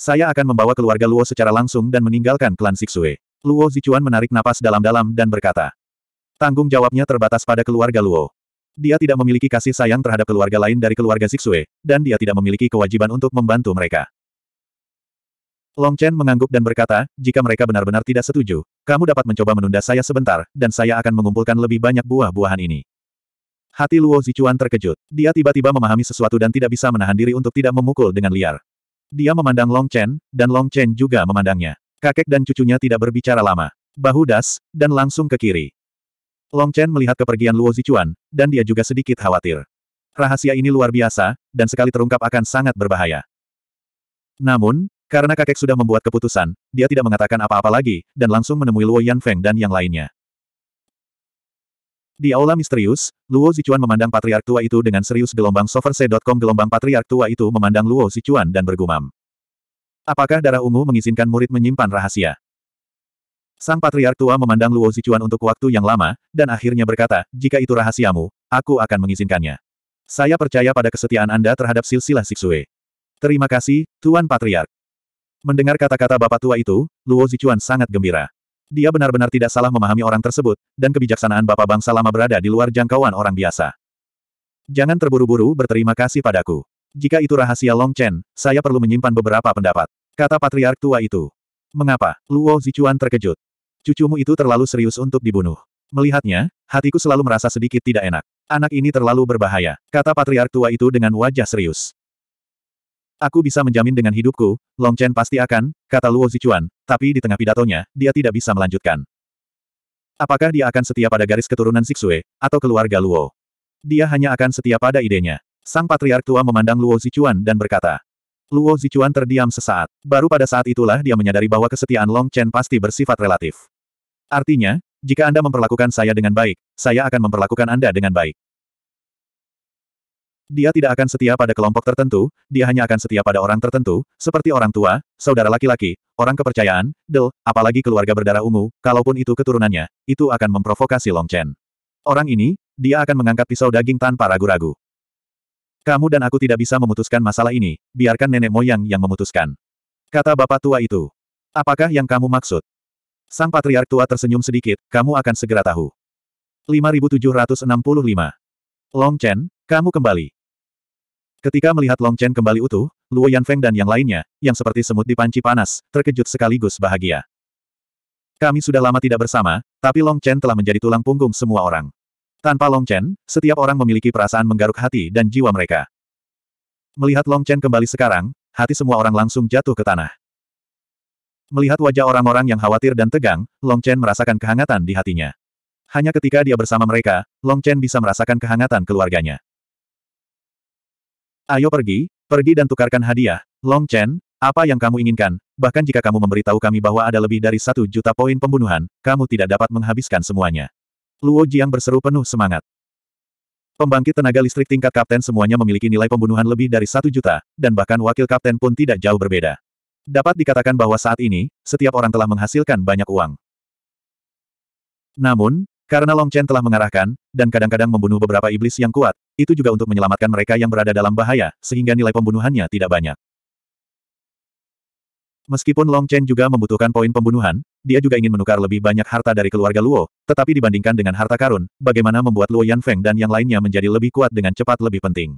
Saya akan membawa keluarga Luo secara langsung dan meninggalkan klan Sixue. Luo Zichuan menarik napas dalam-dalam dan berkata. Tanggung jawabnya terbatas pada keluarga Luo. Dia tidak memiliki kasih sayang terhadap keluarga lain dari keluarga Zixue, dan dia tidak memiliki kewajiban untuk membantu mereka. Long Chen mengangguk dan berkata, jika mereka benar-benar tidak setuju, kamu dapat mencoba menunda saya sebentar, dan saya akan mengumpulkan lebih banyak buah-buahan ini. Hati Luo Zichuan terkejut. Dia tiba-tiba memahami sesuatu dan tidak bisa menahan diri untuk tidak memukul dengan liar. Dia memandang Long Chen, dan Long Chen juga memandangnya. Kakek dan cucunya tidak berbicara lama. Bahu das, dan langsung ke kiri. Long Chen melihat kepergian Luo Zichuan, dan dia juga sedikit khawatir. Rahasia ini luar biasa, dan sekali terungkap akan sangat berbahaya. Namun, karena kakek sudah membuat keputusan, dia tidak mengatakan apa-apa lagi, dan langsung menemui Luo Yanfeng dan yang lainnya. Di aula misterius, Luo Zichuan memandang patriark tua itu dengan serius gelombang soverse.com gelombang patriark tua itu memandang Luo Zichuan dan bergumam. Apakah darah ungu mengizinkan murid menyimpan rahasia? Sang Patriark Tua memandang Luo Zichuan untuk waktu yang lama, dan akhirnya berkata, jika itu rahasiamu, aku akan mengizinkannya. Saya percaya pada kesetiaan Anda terhadap silsilah Siksue. Terima kasih, Tuan Patriark. Mendengar kata-kata Bapak Tua itu, Luo Zichuan sangat gembira. Dia benar-benar tidak salah memahami orang tersebut, dan kebijaksanaan Bapak Bangsa lama berada di luar jangkauan orang biasa. Jangan terburu-buru berterima kasih padaku. Jika itu rahasia Long Chen, saya perlu menyimpan beberapa pendapat. Kata Patriark Tua itu. Mengapa? Luo Zichuan terkejut. Cucumu itu terlalu serius untuk dibunuh. Melihatnya, hatiku selalu merasa sedikit tidak enak. Anak ini terlalu berbahaya, kata patriark tua itu dengan wajah serius. Aku bisa menjamin dengan hidupku, Long Chen pasti akan, kata Luo Zichuan, tapi di tengah pidatonya, dia tidak bisa melanjutkan. Apakah dia akan setia pada garis keturunan Sixue, atau keluarga Luo? Dia hanya akan setia pada idenya. Sang patriark tua memandang Luo Zichuan dan berkata, Luo Zichuan terdiam sesaat. Baru pada saat itulah dia menyadari bahwa kesetiaan Long Chen pasti bersifat relatif. Artinya, jika Anda memperlakukan saya dengan baik, saya akan memperlakukan Anda dengan baik. Dia tidak akan setia pada kelompok tertentu, dia hanya akan setia pada orang tertentu, seperti orang tua, saudara laki-laki, orang kepercayaan, del, apalagi keluarga berdarah ungu, kalaupun itu keturunannya, itu akan memprovokasi Long Chen. Orang ini, dia akan mengangkat pisau daging tanpa ragu-ragu. Kamu dan aku tidak bisa memutuskan masalah ini, biarkan nenek moyang yang memutuskan. Kata bapak tua itu. Apakah yang kamu maksud? Sang patriark tua tersenyum sedikit, kamu akan segera tahu. 5765. Long Chen, kamu kembali. Ketika melihat Long Chen kembali utuh, Luo Yanfeng dan yang lainnya, yang seperti semut di panci panas, terkejut sekaligus bahagia. Kami sudah lama tidak bersama, tapi Long Chen telah menjadi tulang punggung semua orang. Tanpa Long Chen, setiap orang memiliki perasaan menggaruk hati dan jiwa mereka. Melihat Long Chen kembali sekarang, hati semua orang langsung jatuh ke tanah. Melihat wajah orang-orang yang khawatir dan tegang, Long Chen merasakan kehangatan di hatinya. Hanya ketika dia bersama mereka, Long Chen bisa merasakan kehangatan keluarganya. Ayo pergi, pergi dan tukarkan hadiah, Long Chen, apa yang kamu inginkan, bahkan jika kamu memberitahu kami bahwa ada lebih dari satu juta poin pembunuhan, kamu tidak dapat menghabiskan semuanya. Luo Jiang berseru penuh semangat. Pembangkit tenaga listrik tingkat kapten semuanya memiliki nilai pembunuhan lebih dari satu juta, dan bahkan wakil kapten pun tidak jauh berbeda. Dapat dikatakan bahwa saat ini, setiap orang telah menghasilkan banyak uang. Namun, karena Long Chen telah mengarahkan, dan kadang-kadang membunuh beberapa iblis yang kuat, itu juga untuk menyelamatkan mereka yang berada dalam bahaya, sehingga nilai pembunuhannya tidak banyak. Meskipun Long Chen juga membutuhkan poin pembunuhan, dia juga ingin menukar lebih banyak harta dari keluarga Luo, tetapi dibandingkan dengan harta karun, bagaimana membuat Luo Yan Feng dan yang lainnya menjadi lebih kuat dengan cepat lebih penting.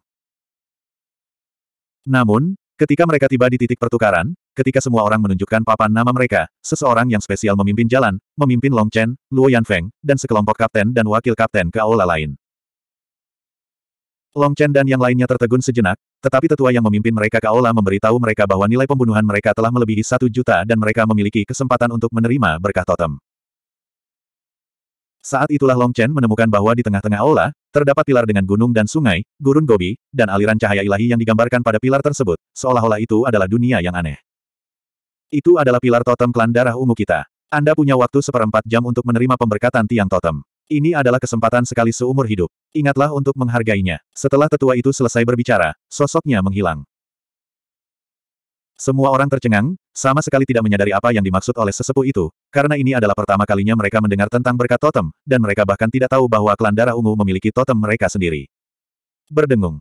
Namun, ketika mereka tiba di titik pertukaran, ketika semua orang menunjukkan papan nama mereka, seseorang yang spesial memimpin jalan, memimpin Long Chen, Luo Yan Feng, dan sekelompok kapten dan wakil kapten ke aula lain. Long Chen dan yang lainnya tertegun sejenak, tetapi tetua yang memimpin mereka ke aula memberitahu mereka bahwa nilai pembunuhan mereka telah melebihi satu juta dan mereka memiliki kesempatan untuk menerima berkah totem. Saat itulah Long Chen menemukan bahwa di tengah-tengah aula, terdapat pilar dengan gunung dan sungai, gurun gobi, dan aliran cahaya ilahi yang digambarkan pada pilar tersebut, seolah-olah itu adalah dunia yang aneh. Itu adalah pilar totem klan darah ungu kita. Anda punya waktu seperempat jam untuk menerima pemberkatan tiang totem. Ini adalah kesempatan sekali seumur hidup. Ingatlah untuk menghargainya. Setelah tetua itu selesai berbicara, sosoknya menghilang. Semua orang tercengang, sama sekali tidak menyadari apa yang dimaksud oleh sesepuh itu, karena ini adalah pertama kalinya mereka mendengar tentang berkat totem, dan mereka bahkan tidak tahu bahwa klan darah ungu memiliki totem mereka sendiri. Berdengung.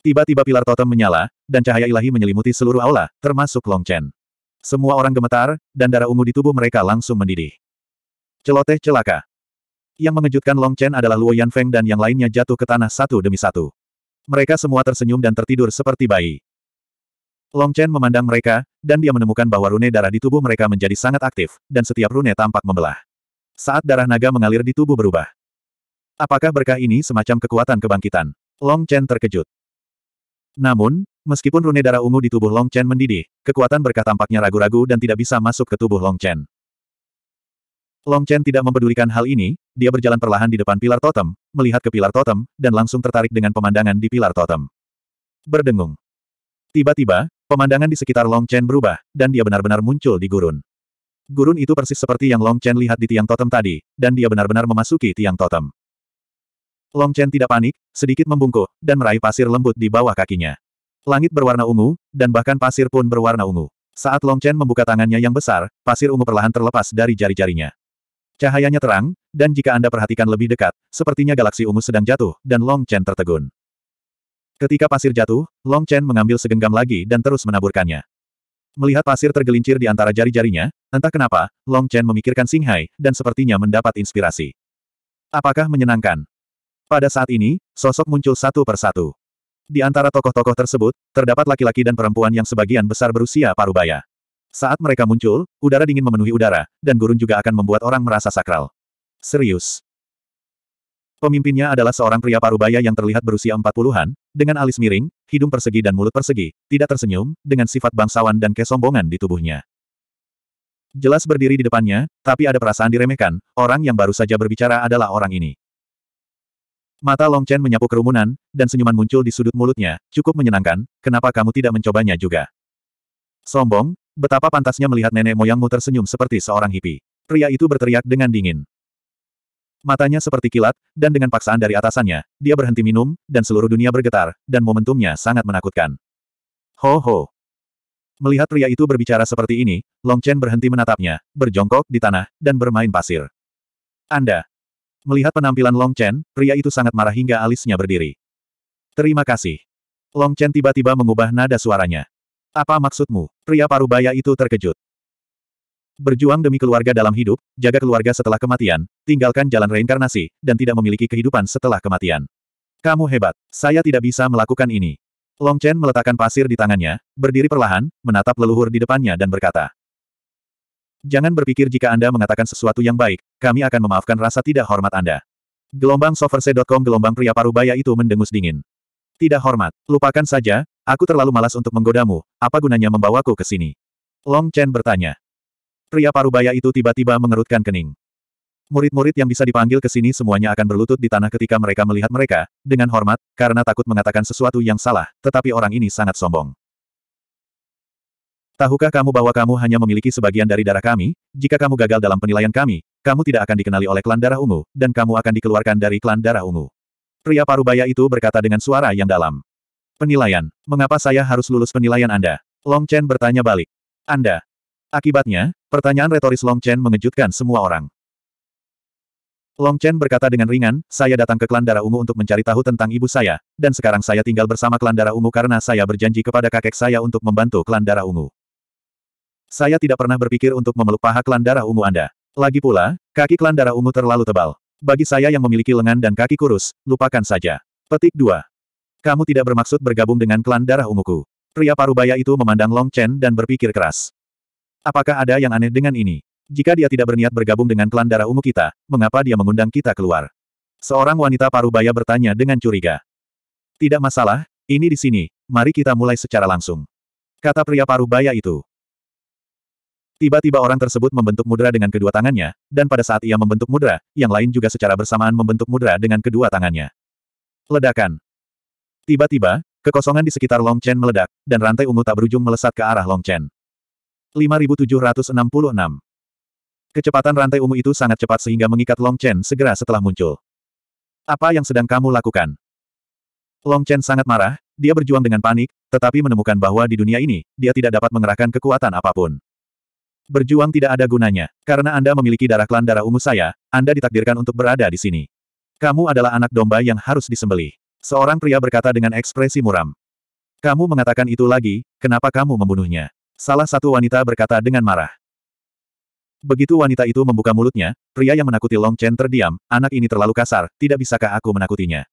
Tiba-tiba pilar totem menyala, dan cahaya ilahi menyelimuti seluruh aula, termasuk Long Chen. Semua orang gemetar, dan darah ungu di tubuh mereka langsung mendidih. Celoteh celaka. Yang mengejutkan Long Chen adalah Luo Yanfeng dan yang lainnya jatuh ke tanah satu demi satu. Mereka semua tersenyum dan tertidur seperti bayi. Long Chen memandang mereka, dan dia menemukan bahwa rune darah di tubuh mereka menjadi sangat aktif, dan setiap rune tampak membelah. Saat darah naga mengalir di tubuh berubah. Apakah berkah ini semacam kekuatan kebangkitan? Long Chen terkejut. Namun, meskipun rune darah ungu di tubuh Long Chen mendidih, kekuatan berkah tampaknya ragu-ragu dan tidak bisa masuk ke tubuh Long Chen. Long Chen tidak mempedulikan hal ini, dia berjalan perlahan di depan pilar totem, melihat ke pilar totem, dan langsung tertarik dengan pemandangan di pilar totem. Berdengung. Tiba-tiba, pemandangan di sekitar Long Chen berubah, dan dia benar-benar muncul di gurun. Gurun itu persis seperti yang Long Chen lihat di tiang totem tadi, dan dia benar-benar memasuki tiang totem. Long Chen tidak panik, sedikit membungkuk, dan meraih pasir lembut di bawah kakinya. Langit berwarna ungu, dan bahkan pasir pun berwarna ungu. Saat Long Chen membuka tangannya yang besar, pasir ungu perlahan terlepas dari jari-jarinya. Cahayanya terang, dan jika Anda perhatikan lebih dekat, sepertinya galaksi ungu sedang jatuh, dan Long Chen tertegun. Ketika pasir jatuh, Long Chen mengambil segenggam lagi dan terus menaburkannya. Melihat pasir tergelincir di antara jari-jarinya, entah kenapa, Long Chen memikirkan Singhai, dan sepertinya mendapat inspirasi. Apakah menyenangkan? Pada saat ini, sosok muncul satu per satu. Di antara tokoh-tokoh tersebut, terdapat laki-laki dan perempuan yang sebagian besar berusia parubaya. Saat mereka muncul, udara dingin memenuhi udara, dan gurun juga akan membuat orang merasa sakral. Serius. Pemimpinnya adalah seorang pria parubaya yang terlihat berusia empat puluhan, dengan alis miring, hidung persegi dan mulut persegi, tidak tersenyum, dengan sifat bangsawan dan kesombongan di tubuhnya. Jelas berdiri di depannya, tapi ada perasaan diremehkan, orang yang baru saja berbicara adalah orang ini. Mata Long Chen menyapu kerumunan, dan senyuman muncul di sudut mulutnya, cukup menyenangkan, kenapa kamu tidak mencobanya juga? Sombong, Betapa pantasnya melihat nenek moyangmu tersenyum seperti seorang hippie. Pria itu berteriak dengan dingin. Matanya seperti kilat, dan dengan paksaan dari atasannya, dia berhenti minum, dan seluruh dunia bergetar, dan momentumnya sangat menakutkan. Ho ho. Melihat pria itu berbicara seperti ini, Long Chen berhenti menatapnya, berjongkok di tanah, dan bermain pasir. Anda. Melihat penampilan Long Chen, pria itu sangat marah hingga alisnya berdiri. Terima kasih. Long Chen tiba-tiba mengubah nada suaranya. Apa maksudmu? Pria parubaya itu terkejut. Berjuang demi keluarga dalam hidup, jaga keluarga setelah kematian, tinggalkan jalan reinkarnasi, dan tidak memiliki kehidupan setelah kematian. Kamu hebat. Saya tidak bisa melakukan ini. Long Chen meletakkan pasir di tangannya, berdiri perlahan, menatap leluhur di depannya dan berkata. Jangan berpikir jika Anda mengatakan sesuatu yang baik, kami akan memaafkan rasa tidak hormat Anda. Gelombang soverse.com Gelombang pria parubaya itu mendengus dingin. Tidak hormat, lupakan saja, Aku terlalu malas untuk menggodamu, apa gunanya membawaku ke sini? Long Chen bertanya. Pria parubaya itu tiba-tiba mengerutkan kening. Murid-murid yang bisa dipanggil ke sini semuanya akan berlutut di tanah ketika mereka melihat mereka, dengan hormat, karena takut mengatakan sesuatu yang salah, tetapi orang ini sangat sombong. Tahukah kamu bahwa kamu hanya memiliki sebagian dari darah kami? Jika kamu gagal dalam penilaian kami, kamu tidak akan dikenali oleh klan darah ungu, dan kamu akan dikeluarkan dari klan darah ungu. Pria parubaya itu berkata dengan suara yang dalam. Penilaian. Mengapa saya harus lulus penilaian Anda? Long Chen bertanya balik. Anda. Akibatnya, pertanyaan retoris Long Chen mengejutkan semua orang. Long Chen berkata dengan ringan, saya datang ke klan darah ungu untuk mencari tahu tentang ibu saya, dan sekarang saya tinggal bersama klan darah ungu karena saya berjanji kepada kakek saya untuk membantu klan darah ungu. Saya tidak pernah berpikir untuk memeluk paha klan darah ungu Anda. Lagi pula, kaki klan darah ungu terlalu tebal. Bagi saya yang memiliki lengan dan kaki kurus, lupakan saja. Petik 2. Kamu tidak bermaksud bergabung dengan klan darah unguku. Pria parubaya itu memandang Long Chen dan berpikir keras. Apakah ada yang aneh dengan ini? Jika dia tidak berniat bergabung dengan klan darah ungu kita, mengapa dia mengundang kita keluar? Seorang wanita parubaya bertanya dengan curiga. Tidak masalah, ini di sini, mari kita mulai secara langsung. Kata pria parubaya itu. Tiba-tiba orang tersebut membentuk mudra dengan kedua tangannya, dan pada saat ia membentuk mudra, yang lain juga secara bersamaan membentuk mudra dengan kedua tangannya. Ledakan. Tiba-tiba, kekosongan di sekitar Long Chen meledak, dan rantai ungu tak berujung melesat ke arah Long Chen. 5766 Kecepatan rantai ungu itu sangat cepat sehingga mengikat Long Chen segera setelah muncul. Apa yang sedang kamu lakukan? Long Chen sangat marah, dia berjuang dengan panik, tetapi menemukan bahwa di dunia ini, dia tidak dapat mengerahkan kekuatan apapun. Berjuang tidak ada gunanya, karena Anda memiliki darah klan darah ungu saya, Anda ditakdirkan untuk berada di sini. Kamu adalah anak domba yang harus disembelih. Seorang pria berkata dengan ekspresi muram. Kamu mengatakan itu lagi, kenapa kamu membunuhnya? Salah satu wanita berkata dengan marah. Begitu wanita itu membuka mulutnya, pria yang menakuti Long Chen terdiam, anak ini terlalu kasar, tidak bisakah aku menakutinya?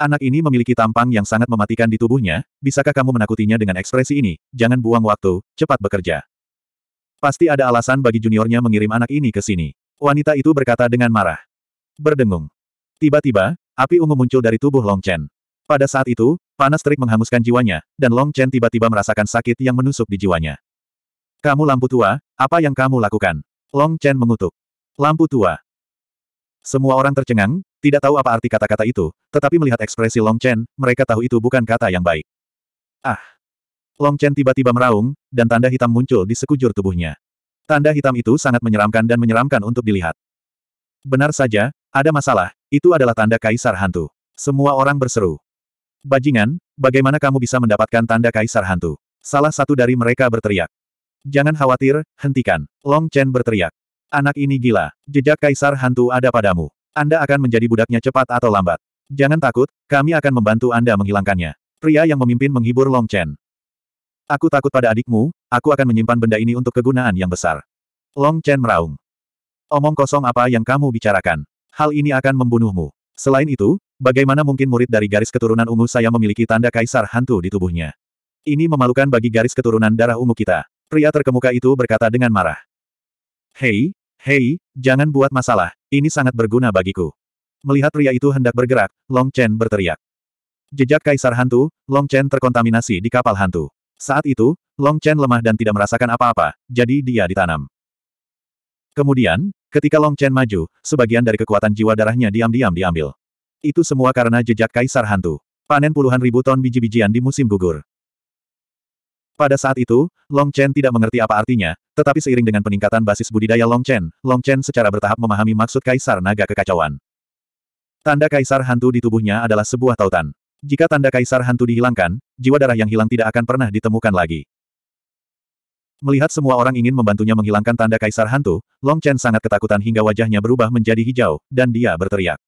Anak ini memiliki tampang yang sangat mematikan di tubuhnya, bisakah kamu menakutinya dengan ekspresi ini? Jangan buang waktu, cepat bekerja. Pasti ada alasan bagi juniornya mengirim anak ini ke sini. Wanita itu berkata dengan marah. Berdengung. Tiba-tiba, Api ungu muncul dari tubuh Long Chen. Pada saat itu, panas terik menghanguskan jiwanya, dan Long Chen tiba-tiba merasakan sakit yang menusuk di jiwanya. Kamu lampu tua, apa yang kamu lakukan? Long Chen mengutuk. Lampu tua. Semua orang tercengang, tidak tahu apa arti kata-kata itu, tetapi melihat ekspresi Long Chen, mereka tahu itu bukan kata yang baik. Ah! Long Chen tiba-tiba meraung, dan tanda hitam muncul di sekujur tubuhnya. Tanda hitam itu sangat menyeramkan dan menyeramkan untuk dilihat. Benar saja, ada masalah, itu adalah tanda kaisar hantu. Semua orang berseru. Bajingan, bagaimana kamu bisa mendapatkan tanda kaisar hantu? Salah satu dari mereka berteriak. Jangan khawatir, hentikan. Long Chen berteriak. Anak ini gila. Jejak kaisar hantu ada padamu. Anda akan menjadi budaknya cepat atau lambat. Jangan takut, kami akan membantu Anda menghilangkannya. Pria yang memimpin menghibur Long Chen. Aku takut pada adikmu, aku akan menyimpan benda ini untuk kegunaan yang besar. Long Chen meraung. Omong kosong apa yang kamu bicarakan? hal ini akan membunuhmu. Selain itu, bagaimana mungkin murid dari garis keturunan ungu saya memiliki tanda kaisar hantu di tubuhnya? Ini memalukan bagi garis keturunan darah ungu kita. Pria terkemuka itu berkata dengan marah. Hei, hei, jangan buat masalah, ini sangat berguna bagiku. Melihat pria itu hendak bergerak, Long Chen berteriak. Jejak kaisar hantu, Long Chen terkontaminasi di kapal hantu. Saat itu, Long Chen lemah dan tidak merasakan apa-apa, jadi dia ditanam. Kemudian, Ketika Long Chen maju, sebagian dari kekuatan jiwa darahnya diam-diam diambil. Itu semua karena jejak Kaisar Hantu. Panen puluhan ribu ton biji-bijian di musim gugur. Pada saat itu, Long Chen tidak mengerti apa artinya, tetapi seiring dengan peningkatan basis budidaya Long Chen, Long Chen secara bertahap memahami maksud Kaisar Naga Kekacauan. Tanda Kaisar Hantu di tubuhnya adalah sebuah tautan. Jika tanda Kaisar Hantu dihilangkan, jiwa darah yang hilang tidak akan pernah ditemukan lagi. Melihat semua orang ingin membantunya menghilangkan tanda kaisar hantu, Long Chen sangat ketakutan hingga wajahnya berubah menjadi hijau, dan dia berteriak.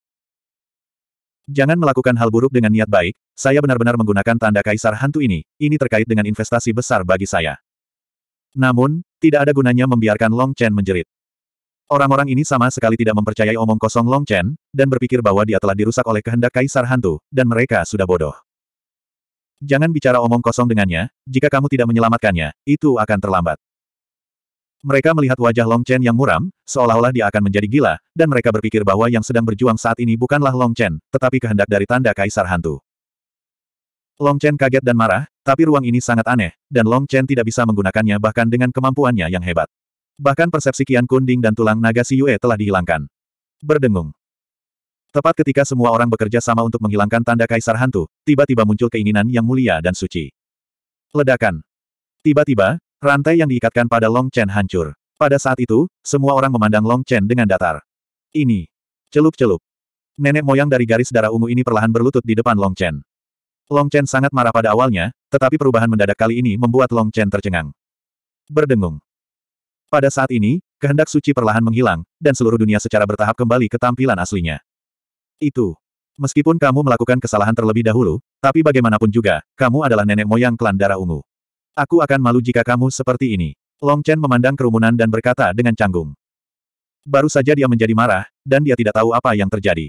Jangan melakukan hal buruk dengan niat baik, saya benar-benar menggunakan tanda kaisar hantu ini, ini terkait dengan investasi besar bagi saya. Namun, tidak ada gunanya membiarkan Long Chen menjerit. Orang-orang ini sama sekali tidak mempercayai omong kosong Long Chen, dan berpikir bahwa dia telah dirusak oleh kehendak kaisar hantu, dan mereka sudah bodoh. Jangan bicara omong kosong dengannya, jika kamu tidak menyelamatkannya, itu akan terlambat. Mereka melihat wajah Long Chen yang muram, seolah-olah dia akan menjadi gila, dan mereka berpikir bahwa yang sedang berjuang saat ini bukanlah Long Chen, tetapi kehendak dari tanda kaisar hantu. Long Chen kaget dan marah, tapi ruang ini sangat aneh, dan Long Chen tidak bisa menggunakannya bahkan dengan kemampuannya yang hebat. Bahkan persepsi Kian Kunding dan tulang naga Si Yue telah dihilangkan. Berdengung. Tepat ketika semua orang bekerja sama untuk menghilangkan tanda kaisar hantu, tiba-tiba muncul keinginan yang mulia dan suci. Ledakan. Tiba-tiba, rantai yang diikatkan pada Long Chen hancur. Pada saat itu, semua orang memandang Long Chen dengan datar. Ini. Celup-celup. Nenek moyang dari garis darah ungu ini perlahan berlutut di depan Long Chen. Long Chen sangat marah pada awalnya, tetapi perubahan mendadak kali ini membuat Long Chen tercengang. Berdengung. Pada saat ini, kehendak suci perlahan menghilang, dan seluruh dunia secara bertahap kembali ke tampilan aslinya itu. Meskipun kamu melakukan kesalahan terlebih dahulu, tapi bagaimanapun juga, kamu adalah nenek moyang klan darah ungu. Aku akan malu jika kamu seperti ini. Long Chen memandang kerumunan dan berkata dengan canggung. Baru saja dia menjadi marah, dan dia tidak tahu apa yang terjadi.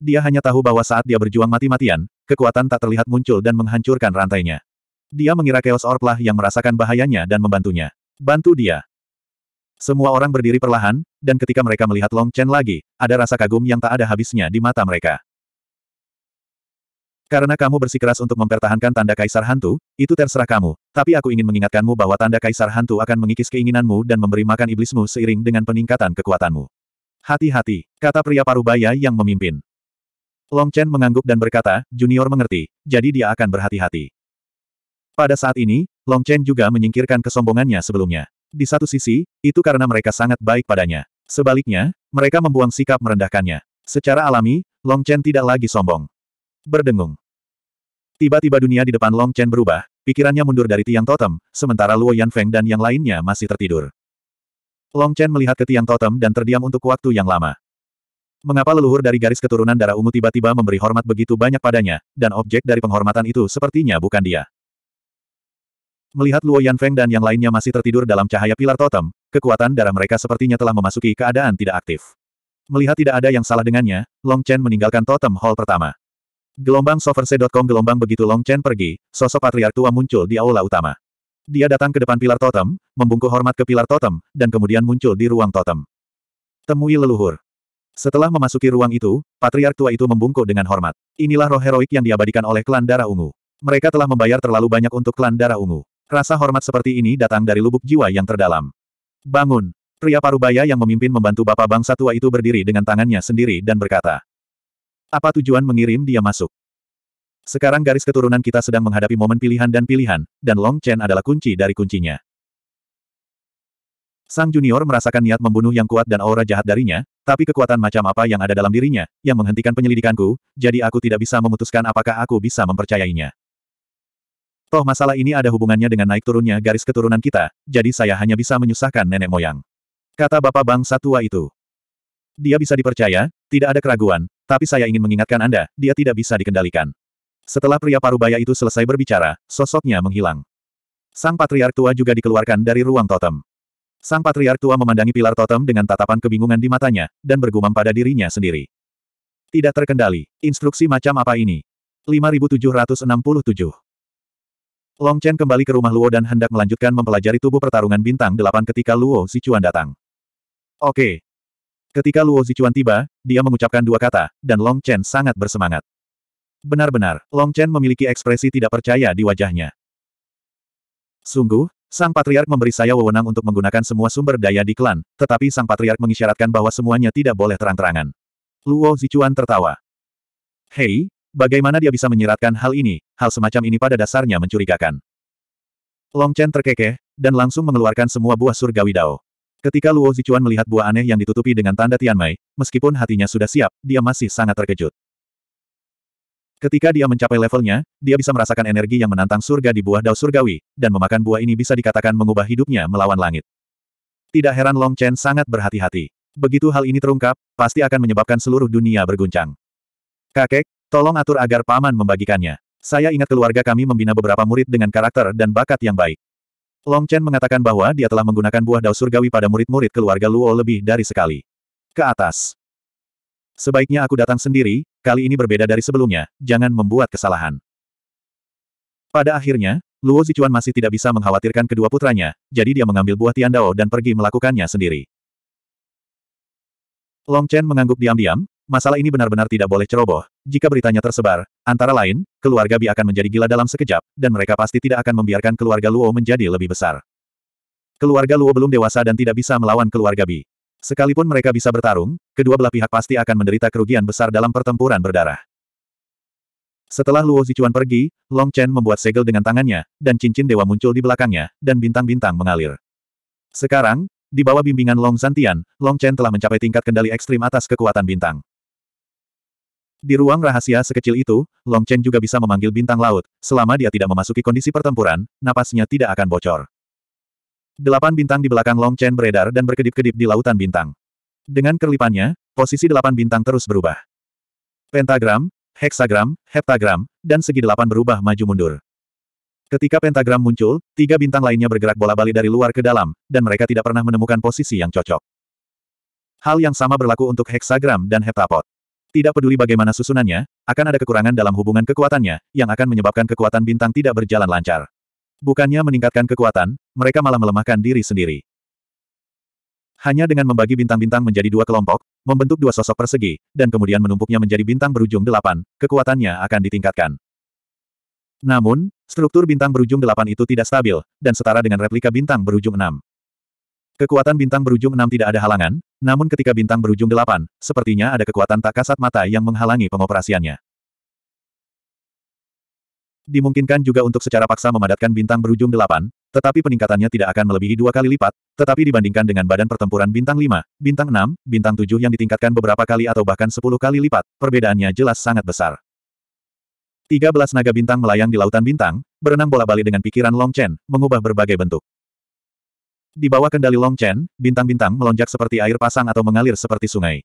Dia hanya tahu bahwa saat dia berjuang mati-matian, kekuatan tak terlihat muncul dan menghancurkan rantainya. Dia mengira Chaos Orb lah yang merasakan bahayanya dan membantunya. Bantu dia. Semua orang berdiri perlahan, dan ketika mereka melihat Long Chen lagi, ada rasa kagum yang tak ada habisnya di mata mereka. Karena kamu bersikeras untuk mempertahankan tanda kaisar hantu, itu terserah kamu, tapi aku ingin mengingatkanmu bahwa tanda kaisar hantu akan mengikis keinginanmu dan memberi makan iblismu seiring dengan peningkatan kekuatanmu. Hati-hati, kata pria parubaya yang memimpin. Long Chen mengangguk dan berkata, Junior mengerti, jadi dia akan berhati-hati. Pada saat ini, Long Chen juga menyingkirkan kesombongannya sebelumnya. Di satu sisi, itu karena mereka sangat baik padanya. Sebaliknya, mereka membuang sikap merendahkannya. Secara alami, Long Chen tidak lagi sombong. Berdengung. Tiba-tiba dunia di depan Long Chen berubah, pikirannya mundur dari tiang totem, sementara Luo Yan Feng dan yang lainnya masih tertidur. Long Chen melihat ke tiang totem dan terdiam untuk waktu yang lama. Mengapa leluhur dari garis keturunan darah ungu tiba-tiba memberi hormat begitu banyak padanya, dan objek dari penghormatan itu sepertinya bukan dia. Melihat Luo Yanfeng dan yang lainnya masih tertidur dalam cahaya pilar totem, kekuatan darah mereka sepertinya telah memasuki keadaan tidak aktif. Melihat tidak ada yang salah dengannya, Long Chen meninggalkan totem hall pertama. Gelombang soverse.com Gelombang begitu Long Chen pergi, sosok patriark tua muncul di aula utama. Dia datang ke depan pilar totem, membungkuk hormat ke pilar totem, dan kemudian muncul di ruang totem. Temui leluhur. Setelah memasuki ruang itu, patriark tua itu membungkuk dengan hormat. Inilah roh heroik yang diabadikan oleh klan darah ungu. Mereka telah membayar terlalu banyak untuk klan darah ungu. Rasa hormat seperti ini datang dari lubuk jiwa yang terdalam. Bangun! Pria parubaya yang memimpin membantu bapak bangsa tua itu berdiri dengan tangannya sendiri dan berkata. Apa tujuan mengirim dia masuk? Sekarang garis keturunan kita sedang menghadapi momen pilihan dan pilihan, dan Long Chen adalah kunci dari kuncinya. Sang junior merasakan niat membunuh yang kuat dan aura jahat darinya, tapi kekuatan macam apa yang ada dalam dirinya, yang menghentikan penyelidikanku, jadi aku tidak bisa memutuskan apakah aku bisa mempercayainya. Toh masalah ini ada hubungannya dengan naik turunnya garis keturunan kita, jadi saya hanya bisa menyusahkan nenek moyang. Kata bapak bangsa tua itu. Dia bisa dipercaya, tidak ada keraguan, tapi saya ingin mengingatkan Anda, dia tidak bisa dikendalikan. Setelah pria parubaya itu selesai berbicara, sosoknya menghilang. Sang patriark tua juga dikeluarkan dari ruang totem. Sang patriark tua memandangi pilar totem dengan tatapan kebingungan di matanya, dan bergumam pada dirinya sendiri. Tidak terkendali. Instruksi macam apa ini? 5767 Long Chen kembali ke rumah Luo dan hendak melanjutkan mempelajari tubuh pertarungan bintang delapan ketika Luo Zichuan datang. Oke. Okay. Ketika Luo Zichuan tiba, dia mengucapkan dua kata, dan Long Chen sangat bersemangat. Benar-benar, Long Chen memiliki ekspresi tidak percaya di wajahnya. Sungguh, sang patriark memberi saya wewenang untuk menggunakan semua sumber daya di klan, tetapi sang patriark mengisyaratkan bahwa semuanya tidak boleh terang-terangan. Luo Zichuan tertawa. Hei, Bagaimana dia bisa menyiratkan hal ini, hal semacam ini pada dasarnya mencurigakan. Long Chen terkekeh, dan langsung mengeluarkan semua buah surgawi Dao. Ketika Luo Zichuan melihat buah aneh yang ditutupi dengan tanda Tianmai, meskipun hatinya sudah siap, dia masih sangat terkejut. Ketika dia mencapai levelnya, dia bisa merasakan energi yang menantang surga di buah Dao surgawi, dan memakan buah ini bisa dikatakan mengubah hidupnya melawan langit. Tidak heran Long Chen sangat berhati-hati. Begitu hal ini terungkap, pasti akan menyebabkan seluruh dunia berguncang. Kakek, Tolong atur agar paman membagikannya. Saya ingat keluarga kami membina beberapa murid dengan karakter dan bakat yang baik. Long Chen mengatakan bahwa dia telah menggunakan buah dao surgawi pada murid-murid keluarga Luo lebih dari sekali. Ke atas. Sebaiknya aku datang sendiri, kali ini berbeda dari sebelumnya, jangan membuat kesalahan. Pada akhirnya, Luo Zichuan masih tidak bisa mengkhawatirkan kedua putranya, jadi dia mengambil buah Tian Dao dan pergi melakukannya sendiri. Long Chen mengangguk diam-diam, masalah ini benar-benar tidak boleh ceroboh, jika beritanya tersebar, antara lain, keluarga Bi akan menjadi gila dalam sekejap, dan mereka pasti tidak akan membiarkan keluarga Luo menjadi lebih besar. Keluarga Luo belum dewasa dan tidak bisa melawan keluarga Bi. Sekalipun mereka bisa bertarung, kedua belah pihak pasti akan menderita kerugian besar dalam pertempuran berdarah. Setelah Luo Zichuan pergi, Long Chen membuat segel dengan tangannya, dan cincin dewa muncul di belakangnya, dan bintang-bintang mengalir. Sekarang, di bawah bimbingan Long Zantian, Long Chen telah mencapai tingkat kendali ekstrim atas kekuatan bintang. Di ruang rahasia sekecil itu, Long Chen juga bisa memanggil bintang laut, selama dia tidak memasuki kondisi pertempuran, napasnya tidak akan bocor. Delapan bintang di belakang Long Chen beredar dan berkedip-kedip di lautan bintang. Dengan kerlipannya, posisi delapan bintang terus berubah. Pentagram, heksagram, heptagram, dan segi delapan berubah maju mundur. Ketika pentagram muncul, tiga bintang lainnya bergerak bola balik dari luar ke dalam, dan mereka tidak pernah menemukan posisi yang cocok. Hal yang sama berlaku untuk heksagram dan heptapot. Tidak peduli bagaimana susunannya, akan ada kekurangan dalam hubungan kekuatannya, yang akan menyebabkan kekuatan bintang tidak berjalan lancar. Bukannya meningkatkan kekuatan, mereka malah melemahkan diri sendiri. Hanya dengan membagi bintang-bintang menjadi dua kelompok, membentuk dua sosok persegi, dan kemudian menumpuknya menjadi bintang berujung delapan, kekuatannya akan ditingkatkan. Namun, struktur bintang berujung delapan itu tidak stabil, dan setara dengan replika bintang berujung enam. Kekuatan bintang berujung enam tidak ada halangan, namun ketika bintang berujung delapan, sepertinya ada kekuatan tak kasat mata yang menghalangi pengoperasiannya. Dimungkinkan juga untuk secara paksa memadatkan bintang berujung delapan, tetapi peningkatannya tidak akan melebihi dua kali lipat, tetapi dibandingkan dengan badan pertempuran bintang lima, bintang enam, bintang tujuh yang ditingkatkan beberapa kali atau bahkan sepuluh kali lipat, perbedaannya jelas sangat besar. Tiga belas naga bintang melayang di lautan bintang, berenang bola balik dengan pikiran Long Chen, mengubah berbagai bentuk. Di bawah kendali Long Chen, bintang-bintang melonjak seperti air pasang atau mengalir seperti sungai.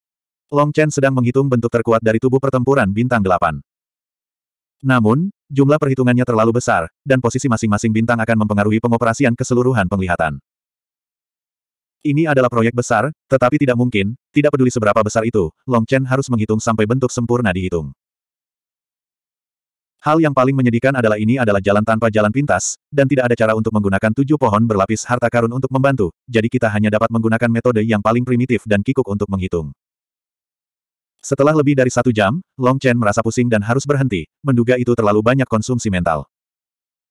Long Chen sedang menghitung bentuk terkuat dari tubuh pertempuran bintang delapan. Namun, jumlah perhitungannya terlalu besar, dan posisi masing-masing bintang akan mempengaruhi pengoperasian keseluruhan penglihatan. Ini adalah proyek besar, tetapi tidak mungkin, tidak peduli seberapa besar itu, Long Chen harus menghitung sampai bentuk sempurna dihitung. Hal yang paling menyedihkan adalah ini adalah jalan tanpa jalan pintas, dan tidak ada cara untuk menggunakan tujuh pohon berlapis harta karun untuk membantu, jadi kita hanya dapat menggunakan metode yang paling primitif dan kikuk untuk menghitung. Setelah lebih dari satu jam, Long Chen merasa pusing dan harus berhenti, menduga itu terlalu banyak konsumsi mental.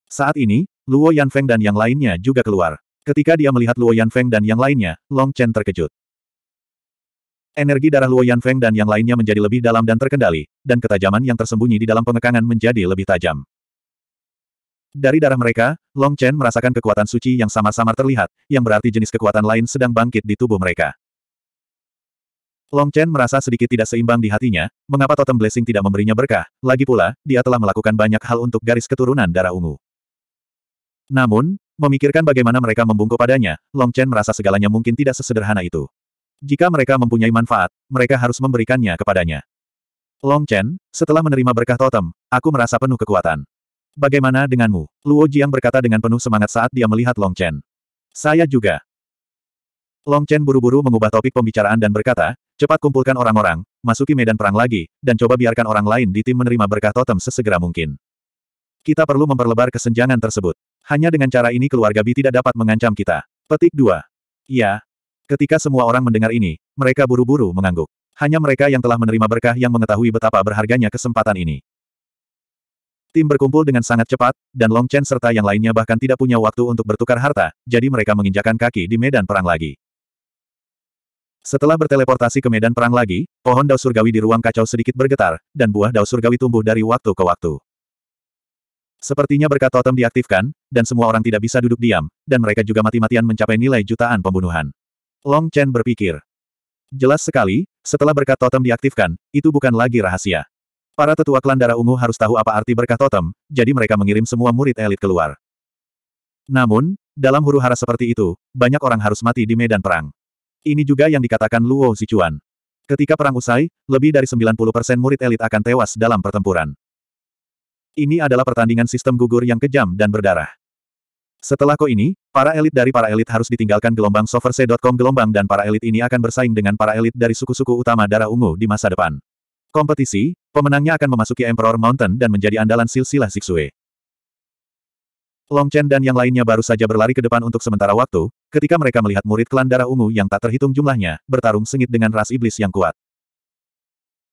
Saat ini, Luo Yanfeng dan yang lainnya juga keluar. Ketika dia melihat Luo Yanfeng dan yang lainnya, Long Chen terkejut. Energi darah Luo Yan Feng dan yang lainnya menjadi lebih dalam dan terkendali, dan ketajaman yang tersembunyi di dalam pengekangan menjadi lebih tajam. Dari darah mereka, Long Chen merasakan kekuatan suci yang sama-sama terlihat, yang berarti jenis kekuatan lain sedang bangkit di tubuh mereka. Long Chen merasa sedikit tidak seimbang di hatinya, mengapa totem blessing tidak memberinya berkah, lagi pula, dia telah melakukan banyak hal untuk garis keturunan darah ungu. Namun, memikirkan bagaimana mereka membungkuk padanya, Long Chen merasa segalanya mungkin tidak sesederhana itu. Jika mereka mempunyai manfaat, mereka harus memberikannya kepadanya. Long Chen, setelah menerima berkah totem, aku merasa penuh kekuatan. Bagaimana denganmu? Luo Jiang berkata dengan penuh semangat saat dia melihat Long Chen. Saya juga. Long Chen buru-buru mengubah topik pembicaraan dan berkata, cepat kumpulkan orang-orang, masuki medan perang lagi, dan coba biarkan orang lain di tim menerima berkah totem sesegera mungkin. Kita perlu memperlebar kesenjangan tersebut. Hanya dengan cara ini keluarga Bi tidak dapat mengancam kita. Petik 2. Ya, Ketika semua orang mendengar ini, mereka buru-buru mengangguk. Hanya mereka yang telah menerima berkah yang mengetahui betapa berharganya kesempatan ini. Tim berkumpul dengan sangat cepat, dan Long Chen serta yang lainnya bahkan tidak punya waktu untuk bertukar harta, jadi mereka menginjakan kaki di medan perang lagi. Setelah berteleportasi ke medan perang lagi, pohon dao surgawi di ruang kacau sedikit bergetar, dan buah dao surgawi tumbuh dari waktu ke waktu. Sepertinya berkat totem diaktifkan, dan semua orang tidak bisa duduk diam, dan mereka juga mati-matian mencapai nilai jutaan pembunuhan. Long Chen berpikir. Jelas sekali, setelah berkat totem diaktifkan, itu bukan lagi rahasia. Para tetua klan darah ungu harus tahu apa arti berkat totem, jadi mereka mengirim semua murid elit keluar. Namun, dalam huru hara seperti itu, banyak orang harus mati di medan perang. Ini juga yang dikatakan Luo Zichuan. Ketika perang usai, lebih dari 90% murid elit akan tewas dalam pertempuran. Ini adalah pertandingan sistem gugur yang kejam dan berdarah. Setelah ko ini, para elit dari para elit harus ditinggalkan gelombang soverse.com gelombang dan para elit ini akan bersaing dengan para elit dari suku-suku utama darah ungu di masa depan. Kompetisi, pemenangnya akan memasuki Emperor Mountain dan menjadi andalan silsilah Sixue. Long Chen dan yang lainnya baru saja berlari ke depan untuk sementara waktu, ketika mereka melihat murid klan darah ungu yang tak terhitung jumlahnya, bertarung sengit dengan ras iblis yang kuat.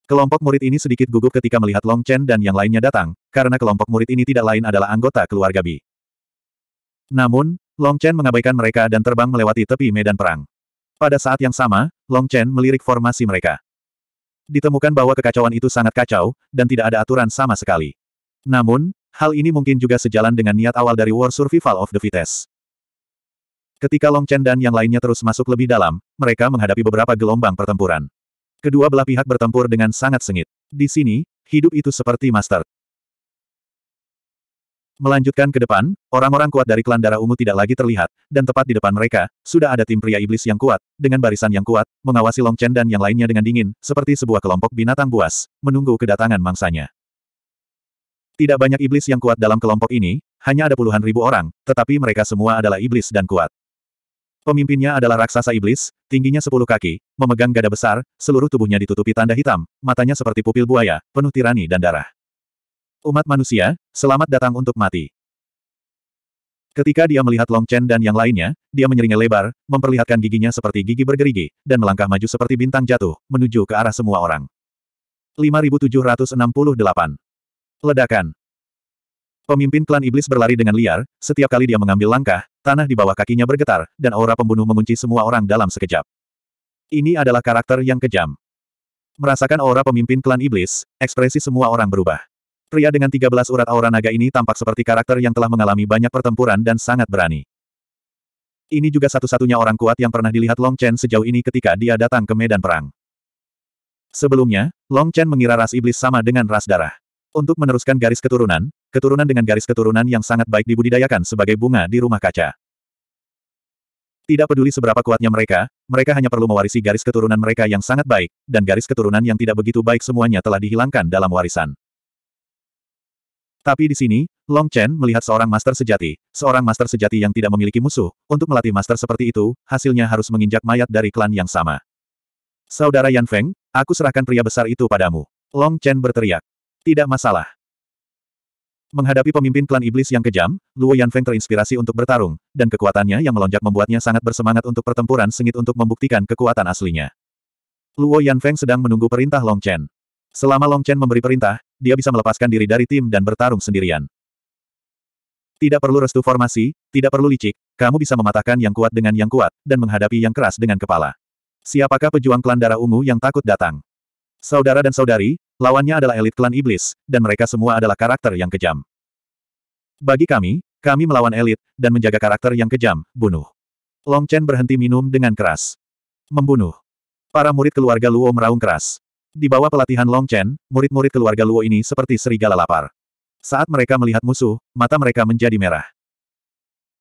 Kelompok murid ini sedikit gugup ketika melihat Long Chen dan yang lainnya datang, karena kelompok murid ini tidak lain adalah anggota keluarga Bi. Namun, Long Chen mengabaikan mereka dan terbang melewati tepi medan perang. Pada saat yang sama, Long Chen melirik formasi mereka. Ditemukan bahwa kekacauan itu sangat kacau, dan tidak ada aturan sama sekali. Namun, hal ini mungkin juga sejalan dengan niat awal dari War Survival of the Fittest. Ketika Long Chen dan yang lainnya terus masuk lebih dalam, mereka menghadapi beberapa gelombang pertempuran. Kedua belah pihak bertempur dengan sangat sengit. Di sini, hidup itu seperti master. Melanjutkan ke depan, orang-orang kuat dari klan darah ungu tidak lagi terlihat, dan tepat di depan mereka, sudah ada tim pria iblis yang kuat, dengan barisan yang kuat, mengawasi Long Chen dan yang lainnya dengan dingin, seperti sebuah kelompok binatang buas, menunggu kedatangan mangsanya. Tidak banyak iblis yang kuat dalam kelompok ini, hanya ada puluhan ribu orang, tetapi mereka semua adalah iblis dan kuat. Pemimpinnya adalah raksasa iblis, tingginya sepuluh kaki, memegang gada besar, seluruh tubuhnya ditutupi tanda hitam, matanya seperti pupil buaya, penuh tirani dan darah. Umat manusia, selamat datang untuk mati. Ketika dia melihat Long Chen dan yang lainnya, dia menyeringai lebar, memperlihatkan giginya seperti gigi bergerigi, dan melangkah maju seperti bintang jatuh, menuju ke arah semua orang. 5768. Ledakan. Pemimpin klan iblis berlari dengan liar, setiap kali dia mengambil langkah, tanah di bawah kakinya bergetar, dan aura pembunuh mengunci semua orang dalam sekejap. Ini adalah karakter yang kejam. Merasakan aura pemimpin klan iblis, ekspresi semua orang berubah. Pria dengan 13 urat aura naga ini tampak seperti karakter yang telah mengalami banyak pertempuran dan sangat berani. Ini juga satu-satunya orang kuat yang pernah dilihat Long Chen sejauh ini ketika dia datang ke medan perang. Sebelumnya, Long Chen mengira ras iblis sama dengan ras darah. Untuk meneruskan garis keturunan, keturunan dengan garis keturunan yang sangat baik dibudidayakan sebagai bunga di rumah kaca. Tidak peduli seberapa kuatnya mereka, mereka hanya perlu mewarisi garis keturunan mereka yang sangat baik, dan garis keturunan yang tidak begitu baik semuanya telah dihilangkan dalam warisan. Tapi di sini, Long Chen melihat seorang master sejati, seorang master sejati yang tidak memiliki musuh, untuk melatih master seperti itu, hasilnya harus menginjak mayat dari klan yang sama. Saudara Yan Feng, aku serahkan pria besar itu padamu. Long Chen berteriak. Tidak masalah. Menghadapi pemimpin klan iblis yang kejam, Luo Yan Feng terinspirasi untuk bertarung, dan kekuatannya yang melonjak membuatnya sangat bersemangat untuk pertempuran sengit untuk membuktikan kekuatan aslinya. Luo Yan Feng sedang menunggu perintah Long Chen. Selama Long Chen memberi perintah, dia bisa melepaskan diri dari tim dan bertarung sendirian. Tidak perlu restu formasi, tidak perlu licik, kamu bisa mematahkan yang kuat dengan yang kuat, dan menghadapi yang keras dengan kepala. Siapakah pejuang klan darah ungu yang takut datang? Saudara dan saudari, lawannya adalah elit klan iblis, dan mereka semua adalah karakter yang kejam. Bagi kami, kami melawan elit, dan menjaga karakter yang kejam, bunuh. Long Chen berhenti minum dengan keras. Membunuh. Para murid keluarga Luo meraung keras. Di bawah pelatihan Long Chen, murid-murid keluarga Luo ini seperti serigala lapar. Saat mereka melihat musuh, mata mereka menjadi merah.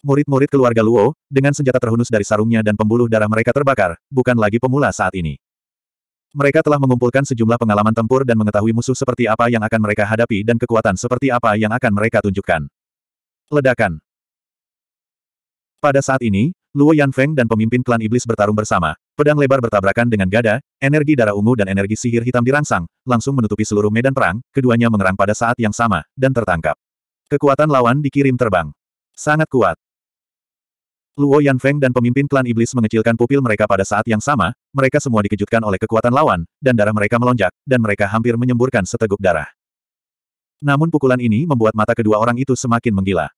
Murid-murid keluarga Luo, dengan senjata terhunus dari sarungnya dan pembuluh darah mereka terbakar, bukan lagi pemula saat ini. Mereka telah mengumpulkan sejumlah pengalaman tempur dan mengetahui musuh seperti apa yang akan mereka hadapi dan kekuatan seperti apa yang akan mereka tunjukkan. Ledakan Pada saat ini, Luo Yanfeng dan pemimpin klan iblis bertarung bersama, Pedang lebar bertabrakan dengan gada, energi darah ungu dan energi sihir hitam dirangsang, langsung menutupi seluruh medan perang, keduanya mengerang pada saat yang sama, dan tertangkap. Kekuatan lawan dikirim terbang. Sangat kuat. Luo Feng dan pemimpin klan iblis mengecilkan pupil mereka pada saat yang sama, mereka semua dikejutkan oleh kekuatan lawan, dan darah mereka melonjak, dan mereka hampir menyemburkan seteguk darah. Namun pukulan ini membuat mata kedua orang itu semakin menggila.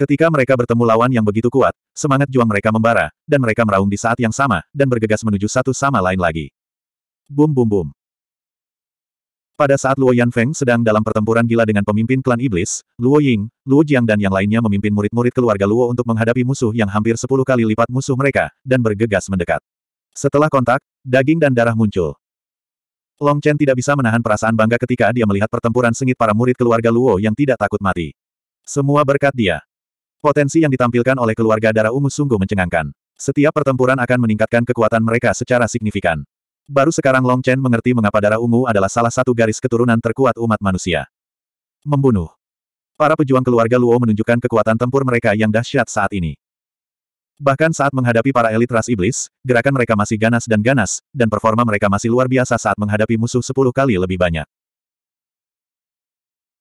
Ketika mereka bertemu lawan yang begitu kuat, semangat juang mereka membara, dan mereka meraung di saat yang sama, dan bergegas menuju satu sama lain lagi. Bum bum bum. Pada saat Luo Yanfeng sedang dalam pertempuran gila dengan pemimpin klan iblis, Luo Ying, Luo Jiang dan yang lainnya memimpin murid-murid keluarga Luo untuk menghadapi musuh yang hampir sepuluh kali lipat musuh mereka, dan bergegas mendekat. Setelah kontak, daging dan darah muncul. Long Chen tidak bisa menahan perasaan bangga ketika dia melihat pertempuran sengit para murid keluarga Luo yang tidak takut mati. Semua berkat dia. Potensi yang ditampilkan oleh keluarga darah ungu sungguh mencengangkan. Setiap pertempuran akan meningkatkan kekuatan mereka secara signifikan. Baru sekarang Long Chen mengerti mengapa darah ungu adalah salah satu garis keturunan terkuat umat manusia. Membunuh. Para pejuang keluarga Luo menunjukkan kekuatan tempur mereka yang dahsyat saat ini. Bahkan saat menghadapi para elit ras iblis, gerakan mereka masih ganas dan ganas, dan performa mereka masih luar biasa saat menghadapi musuh sepuluh kali lebih banyak.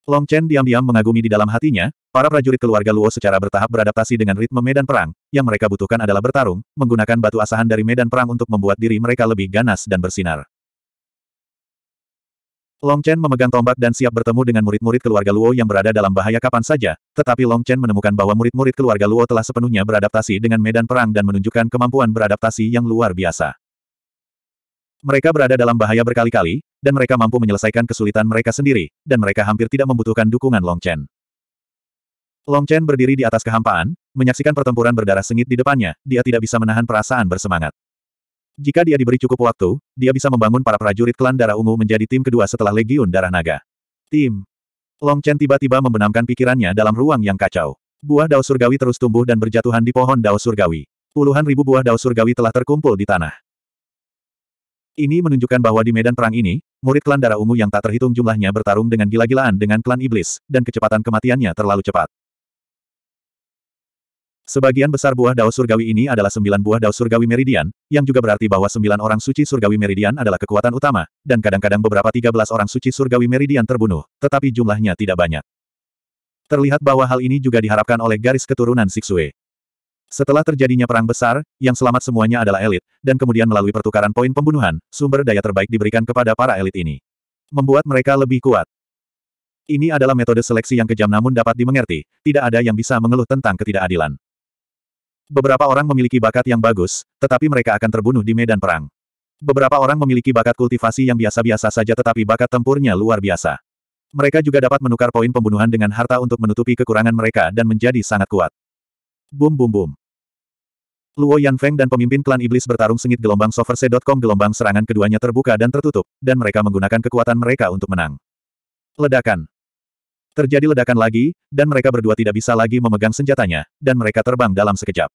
Long Chen diam-diam mengagumi di dalam hatinya, para prajurit keluarga Luo secara bertahap beradaptasi dengan ritme medan perang, yang mereka butuhkan adalah bertarung, menggunakan batu asahan dari medan perang untuk membuat diri mereka lebih ganas dan bersinar. Long Chen memegang tombak dan siap bertemu dengan murid-murid keluarga Luo yang berada dalam bahaya kapan saja, tetapi Long Chen menemukan bahwa murid-murid keluarga Luo telah sepenuhnya beradaptasi dengan medan perang dan menunjukkan kemampuan beradaptasi yang luar biasa. Mereka berada dalam bahaya berkali-kali, dan mereka mampu menyelesaikan kesulitan mereka sendiri, dan mereka hampir tidak membutuhkan dukungan Long Chen. Long Chen berdiri di atas kehampaan, menyaksikan pertempuran berdarah sengit di depannya, dia tidak bisa menahan perasaan bersemangat. Jika dia diberi cukup waktu, dia bisa membangun para prajurit klan darah ungu menjadi tim kedua setelah Legiun Darah Naga. Tim. Long Chen tiba-tiba membenamkan pikirannya dalam ruang yang kacau. Buah dao surgawi terus tumbuh dan berjatuhan di pohon dao surgawi. Puluhan ribu buah dao surgawi telah terkumpul di tanah. Ini menunjukkan bahwa di medan perang ini, murid klan darah ungu yang tak terhitung jumlahnya bertarung dengan gila-gilaan dengan klan iblis, dan kecepatan kematiannya terlalu cepat. Sebagian besar buah dao surgawi ini adalah sembilan buah dao surgawi meridian, yang juga berarti bahwa sembilan orang suci surgawi meridian adalah kekuatan utama, dan kadang-kadang beberapa tiga belas orang suci surgawi meridian terbunuh, tetapi jumlahnya tidak banyak. Terlihat bahwa hal ini juga diharapkan oleh garis keturunan Sixue. Setelah terjadinya perang besar, yang selamat semuanya adalah elit, dan kemudian melalui pertukaran poin pembunuhan, sumber daya terbaik diberikan kepada para elit ini. Membuat mereka lebih kuat. Ini adalah metode seleksi yang kejam namun dapat dimengerti, tidak ada yang bisa mengeluh tentang ketidakadilan. Beberapa orang memiliki bakat yang bagus, tetapi mereka akan terbunuh di medan perang. Beberapa orang memiliki bakat kultivasi yang biasa-biasa saja tetapi bakat tempurnya luar biasa. Mereka juga dapat menukar poin pembunuhan dengan harta untuk menutupi kekurangan mereka dan menjadi sangat kuat. Bum bum bum. Luo Yanfeng dan pemimpin klan iblis bertarung sengit gelombang soverse.com gelombang serangan keduanya terbuka dan tertutup, dan mereka menggunakan kekuatan mereka untuk menang. Ledakan. Terjadi ledakan lagi, dan mereka berdua tidak bisa lagi memegang senjatanya, dan mereka terbang dalam sekejap.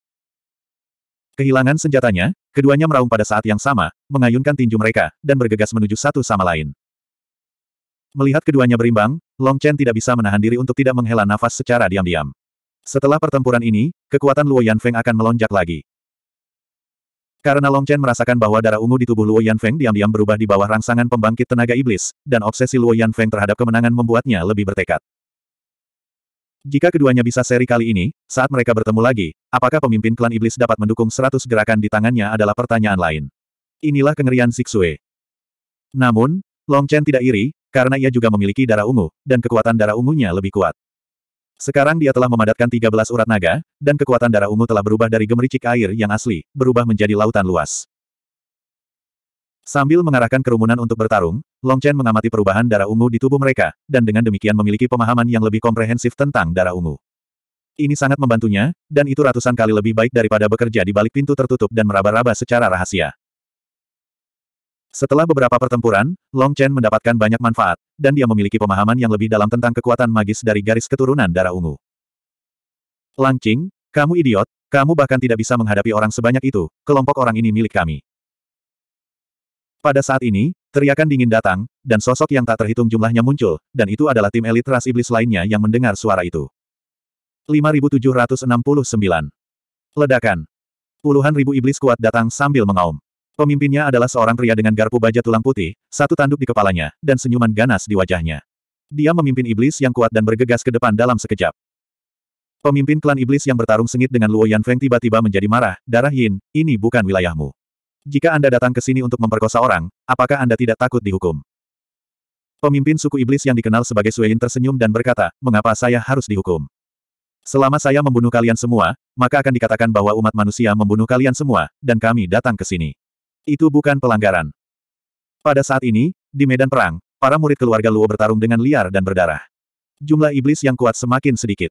Kehilangan senjatanya, keduanya meraung pada saat yang sama, mengayunkan tinju mereka, dan bergegas menuju satu sama lain. Melihat keduanya berimbang, Long Chen tidak bisa menahan diri untuk tidak menghela nafas secara diam-diam. Setelah pertempuran ini, kekuatan Luo Yanfeng akan melonjak lagi. Karena Long Chen merasakan bahwa darah ungu di tubuh Luo Yanfeng diam-diam berubah di bawah rangsangan pembangkit tenaga iblis, dan obsesi Luo Yanfeng terhadap kemenangan membuatnya lebih bertekad. Jika keduanya bisa seri kali ini, saat mereka bertemu lagi, apakah pemimpin klan iblis dapat mendukung 100 gerakan di tangannya adalah pertanyaan lain. Inilah kengerian Sixue. Namun, Long Chen tidak iri, karena ia juga memiliki darah ungu, dan kekuatan darah ungunya lebih kuat. Sekarang dia telah memadatkan 13 urat naga, dan kekuatan darah ungu telah berubah dari gemericik air yang asli, berubah menjadi lautan luas. Sambil mengarahkan kerumunan untuk bertarung, Long Chen mengamati perubahan darah ungu di tubuh mereka, dan dengan demikian memiliki pemahaman yang lebih komprehensif tentang darah ungu. Ini sangat membantunya, dan itu ratusan kali lebih baik daripada bekerja di balik pintu tertutup dan meraba-raba secara rahasia. Setelah beberapa pertempuran, Long Chen mendapatkan banyak manfaat, dan dia memiliki pemahaman yang lebih dalam tentang kekuatan magis dari garis keturunan darah ungu. Lang Qing, kamu idiot, kamu bahkan tidak bisa menghadapi orang sebanyak itu, kelompok orang ini milik kami. Pada saat ini, teriakan dingin datang, dan sosok yang tak terhitung jumlahnya muncul, dan itu adalah tim elit ras iblis lainnya yang mendengar suara itu. 5769. Ledakan. Puluhan ribu iblis kuat datang sambil mengaum. Pemimpinnya adalah seorang pria dengan garpu baja tulang putih, satu tanduk di kepalanya, dan senyuman ganas di wajahnya. Dia memimpin iblis yang kuat dan bergegas ke depan dalam sekejap. Pemimpin klan iblis yang bertarung sengit dengan Luo Yanfeng tiba-tiba menjadi marah, darah Yin, ini bukan wilayahmu. Jika Anda datang ke sini untuk memperkosa orang, apakah Anda tidak takut dihukum? Pemimpin suku iblis yang dikenal sebagai Suein tersenyum dan berkata, mengapa saya harus dihukum? Selama saya membunuh kalian semua, maka akan dikatakan bahwa umat manusia membunuh kalian semua, dan kami datang ke sini. Itu bukan pelanggaran. Pada saat ini, di medan perang, para murid keluarga Luo bertarung dengan liar dan berdarah. Jumlah iblis yang kuat semakin sedikit.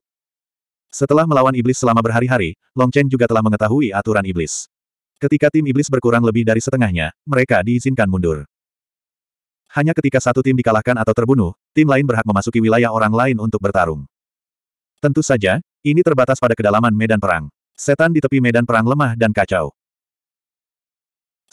Setelah melawan iblis selama berhari-hari, Long Chen juga telah mengetahui aturan iblis. Ketika tim iblis berkurang lebih dari setengahnya, mereka diizinkan mundur. Hanya ketika satu tim dikalahkan atau terbunuh, tim lain berhak memasuki wilayah orang lain untuk bertarung. Tentu saja, ini terbatas pada kedalaman medan perang. Setan di tepi medan perang lemah dan kacau.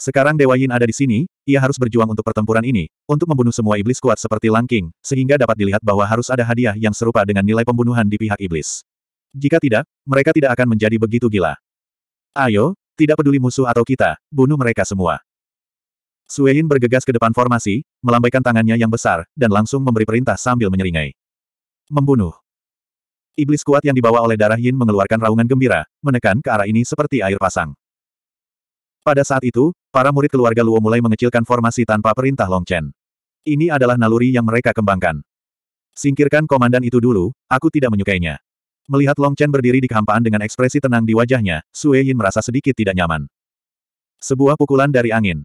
Sekarang Dewa Yin ada di sini, ia harus berjuang untuk pertempuran ini, untuk membunuh semua iblis kuat seperti Langking, sehingga dapat dilihat bahwa harus ada hadiah yang serupa dengan nilai pembunuhan di pihak iblis. Jika tidak, mereka tidak akan menjadi begitu gila. Ayo, tidak peduli musuh atau kita, bunuh mereka semua. Suein bergegas ke depan formasi, melambaikan tangannya yang besar, dan langsung memberi perintah sambil menyeringai. Membunuh. Iblis kuat yang dibawa oleh darah Yin mengeluarkan raungan gembira, menekan ke arah ini seperti air pasang. Pada saat itu, Para murid keluarga Luo mulai mengecilkan formasi tanpa perintah Long Chen. Ini adalah naluri yang mereka kembangkan. Singkirkan komandan itu dulu, aku tidak menyukainya. Melihat Long Chen berdiri di kehampaan dengan ekspresi tenang di wajahnya, Sue Yin merasa sedikit tidak nyaman. Sebuah pukulan dari angin.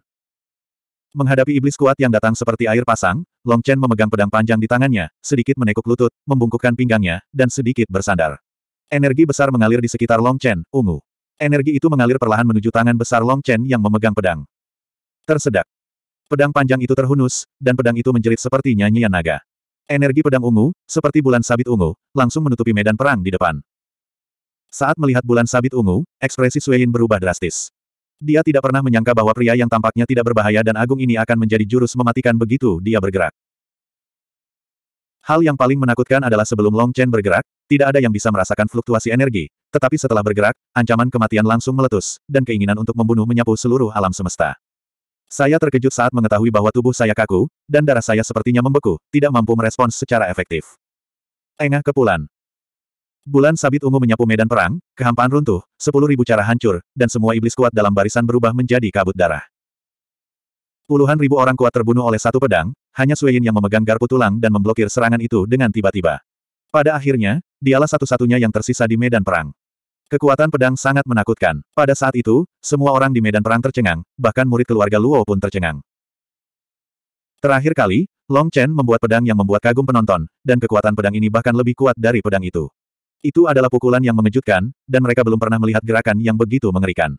Menghadapi iblis kuat yang datang seperti air pasang, Long Chen memegang pedang panjang di tangannya, sedikit menekuk lutut, membungkukkan pinggangnya, dan sedikit bersandar. Energi besar mengalir di sekitar Long Chen, ungu. Energi itu mengalir perlahan menuju tangan besar Long Chen yang memegang pedang. Tersedak. Pedang panjang itu terhunus, dan pedang itu menjerit seperti nyanyian naga. Energi pedang ungu, seperti bulan sabit ungu, langsung menutupi medan perang di depan. Saat melihat bulan sabit ungu, ekspresi Suein berubah drastis. Dia tidak pernah menyangka bahwa pria yang tampaknya tidak berbahaya dan agung ini akan menjadi jurus mematikan begitu dia bergerak. Hal yang paling menakutkan adalah sebelum Long Chen bergerak, tidak ada yang bisa merasakan fluktuasi energi, tetapi setelah bergerak, ancaman kematian langsung meletus, dan keinginan untuk membunuh menyapu seluruh alam semesta. Saya terkejut saat mengetahui bahwa tubuh saya kaku, dan darah saya sepertinya membeku, tidak mampu merespons secara efektif. Engah kepulan. Bulan sabit ungu menyapu medan perang, kehampaan runtuh, sepuluh ribu cara hancur, dan semua iblis kuat dalam barisan berubah menjadi kabut darah. Puluhan ribu orang kuat terbunuh oleh satu pedang, hanya Suein yang memegang garpu tulang dan memblokir serangan itu dengan tiba-tiba. Pada akhirnya, dialah satu-satunya yang tersisa di medan perang. Kekuatan pedang sangat menakutkan. Pada saat itu, semua orang di medan perang tercengang, bahkan murid keluarga Luo pun tercengang. Terakhir kali, Long Chen membuat pedang yang membuat kagum penonton, dan kekuatan pedang ini bahkan lebih kuat dari pedang itu. Itu adalah pukulan yang mengejutkan, dan mereka belum pernah melihat gerakan yang begitu mengerikan.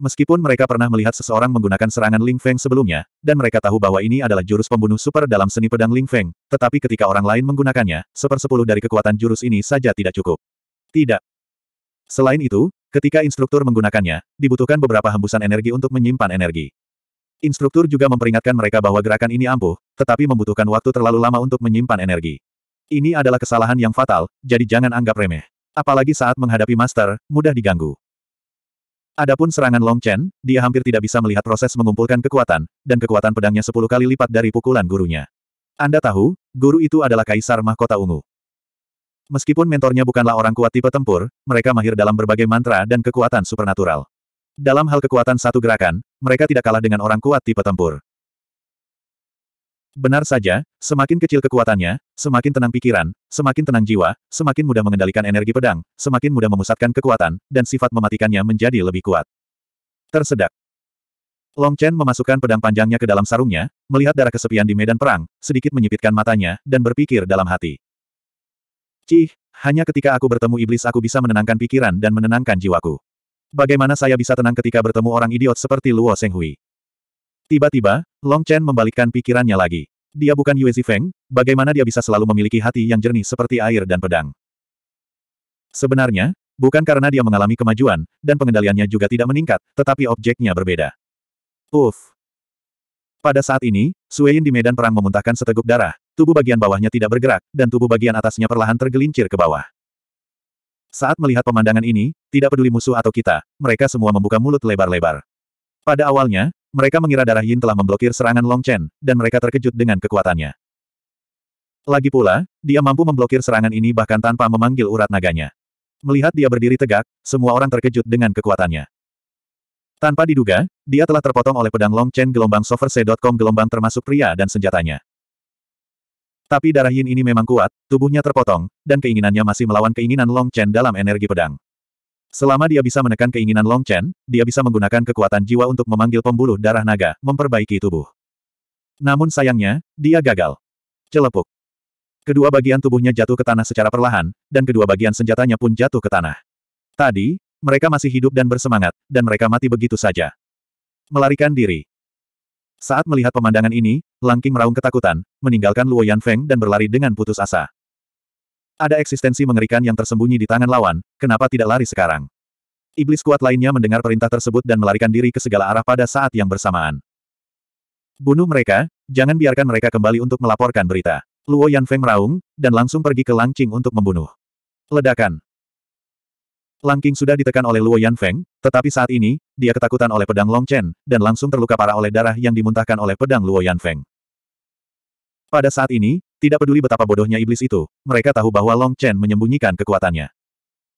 Meskipun mereka pernah melihat seseorang menggunakan serangan Ling Feng sebelumnya, dan mereka tahu bahwa ini adalah jurus pembunuh super dalam seni pedang Ling Feng, tetapi ketika orang lain menggunakannya, sepersepuluh dari kekuatan jurus ini saja tidak cukup. Tidak. Selain itu, ketika instruktur menggunakannya, dibutuhkan beberapa hembusan energi untuk menyimpan energi. Instruktur juga memperingatkan mereka bahwa gerakan ini ampuh, tetapi membutuhkan waktu terlalu lama untuk menyimpan energi. Ini adalah kesalahan yang fatal, jadi jangan anggap remeh. Apalagi saat menghadapi master, mudah diganggu. Adapun serangan Long Chen, dia hampir tidak bisa melihat proses mengumpulkan kekuatan, dan kekuatan pedangnya sepuluh kali lipat dari pukulan gurunya. Anda tahu, guru itu adalah Kaisar Mahkota Ungu. Meskipun mentornya bukanlah orang kuat tipe tempur, mereka mahir dalam berbagai mantra dan kekuatan supernatural. Dalam hal kekuatan satu gerakan, mereka tidak kalah dengan orang kuat tipe tempur. Benar saja, semakin kecil kekuatannya, semakin tenang pikiran, semakin tenang jiwa, semakin mudah mengendalikan energi pedang, semakin mudah memusatkan kekuatan, dan sifat mematikannya menjadi lebih kuat. Tersedak. Long Chen memasukkan pedang panjangnya ke dalam sarungnya, melihat darah kesepian di medan perang, sedikit menyipitkan matanya, dan berpikir dalam hati. Cih, hanya ketika aku bertemu iblis aku bisa menenangkan pikiran dan menenangkan jiwaku. Bagaimana saya bisa tenang ketika bertemu orang idiot seperti Luo Senghui? Tiba-tiba, Long Chen membalikkan pikirannya lagi. Dia bukan Yue Zifeng, bagaimana dia bisa selalu memiliki hati yang jernih seperti air dan pedang. Sebenarnya, bukan karena dia mengalami kemajuan, dan pengendaliannya juga tidak meningkat, tetapi objeknya berbeda. Uff. Pada saat ini, Suein di medan perang memuntahkan seteguk darah, tubuh bagian bawahnya tidak bergerak, dan tubuh bagian atasnya perlahan tergelincir ke bawah. Saat melihat pemandangan ini, tidak peduli musuh atau kita, mereka semua membuka mulut lebar-lebar. Pada awalnya, mereka mengira darah Yin telah memblokir serangan Long Chen, dan mereka terkejut dengan kekuatannya. Lagi pula, dia mampu memblokir serangan ini bahkan tanpa memanggil urat naganya. Melihat dia berdiri tegak, semua orang terkejut dengan kekuatannya. Tanpa diduga, dia telah terpotong oleh pedang Long Chen gelombang soverse.com gelombang termasuk pria dan senjatanya. Tapi darah Yin ini memang kuat, tubuhnya terpotong, dan keinginannya masih melawan keinginan Long Chen dalam energi pedang. Selama dia bisa menekan keinginan Long Chen, dia bisa menggunakan kekuatan jiwa untuk memanggil pembuluh darah naga, memperbaiki tubuh. Namun sayangnya, dia gagal. Celepuk. Kedua bagian tubuhnya jatuh ke tanah secara perlahan, dan kedua bagian senjatanya pun jatuh ke tanah. Tadi, mereka masih hidup dan bersemangat, dan mereka mati begitu saja. Melarikan diri. Saat melihat pemandangan ini, Langking meraung ketakutan, meninggalkan Luo Yanfeng dan berlari dengan putus asa. Ada eksistensi mengerikan yang tersembunyi di tangan lawan, kenapa tidak lari sekarang? Iblis kuat lainnya mendengar perintah tersebut dan melarikan diri ke segala arah pada saat yang bersamaan. Bunuh mereka, jangan biarkan mereka kembali untuk melaporkan berita. Luo Yanfeng meraung, dan langsung pergi ke Langqing untuk membunuh. Ledakan. Langqing sudah ditekan oleh Luo Yanfeng, tetapi saat ini, dia ketakutan oleh pedang Long Chen dan langsung terluka parah oleh darah yang dimuntahkan oleh pedang Luo Yanfeng. Pada saat ini, tidak peduli betapa bodohnya iblis itu, mereka tahu bahwa Long Chen menyembunyikan kekuatannya.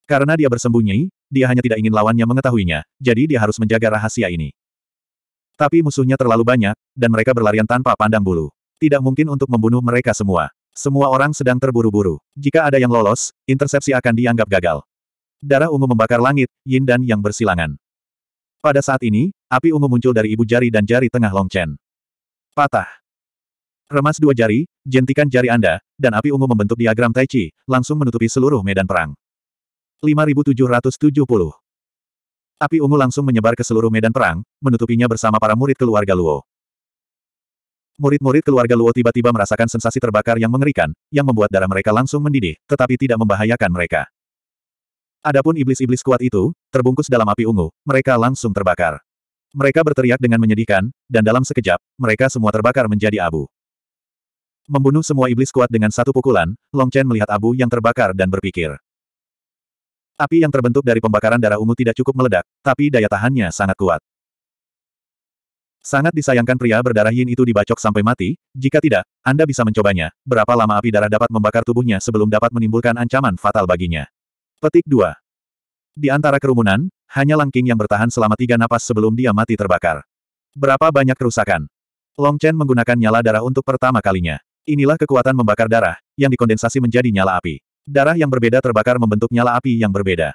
Karena dia bersembunyi, dia hanya tidak ingin lawannya mengetahuinya, jadi dia harus menjaga rahasia ini. Tapi musuhnya terlalu banyak, dan mereka berlarian tanpa pandang bulu. Tidak mungkin untuk membunuh mereka semua. Semua orang sedang terburu-buru. Jika ada yang lolos, intersepsi akan dianggap gagal. Darah ungu membakar langit, yin dan yang bersilangan. Pada saat ini, api ungu muncul dari ibu jari dan jari tengah Long Chen. Patah. Remas dua jari, jentikan jari Anda, dan api ungu membentuk diagram Tai Chi, langsung menutupi seluruh medan perang. 5770 Api ungu langsung menyebar ke seluruh medan perang, menutupinya bersama para murid keluarga Luo. Murid-murid keluarga Luo tiba-tiba merasakan sensasi terbakar yang mengerikan, yang membuat darah mereka langsung mendidih, tetapi tidak membahayakan mereka. Adapun iblis-iblis kuat itu, terbungkus dalam api ungu, mereka langsung terbakar. Mereka berteriak dengan menyedihkan, dan dalam sekejap, mereka semua terbakar menjadi abu. Membunuh semua iblis kuat dengan satu pukulan, Long Chen melihat abu yang terbakar dan berpikir. Api yang terbentuk dari pembakaran darah ungu tidak cukup meledak, tapi daya tahannya sangat kuat. Sangat disayangkan pria berdarah Yin itu dibacok sampai mati, jika tidak, Anda bisa mencobanya, berapa lama api darah dapat membakar tubuhnya sebelum dapat menimbulkan ancaman fatal baginya. Petik 2. Di antara kerumunan, hanya Langking yang bertahan selama tiga napas sebelum dia mati terbakar. Berapa banyak kerusakan? Long Chen menggunakan nyala darah untuk pertama kalinya. Inilah kekuatan membakar darah, yang dikondensasi menjadi nyala api. Darah yang berbeda terbakar membentuk nyala api yang berbeda.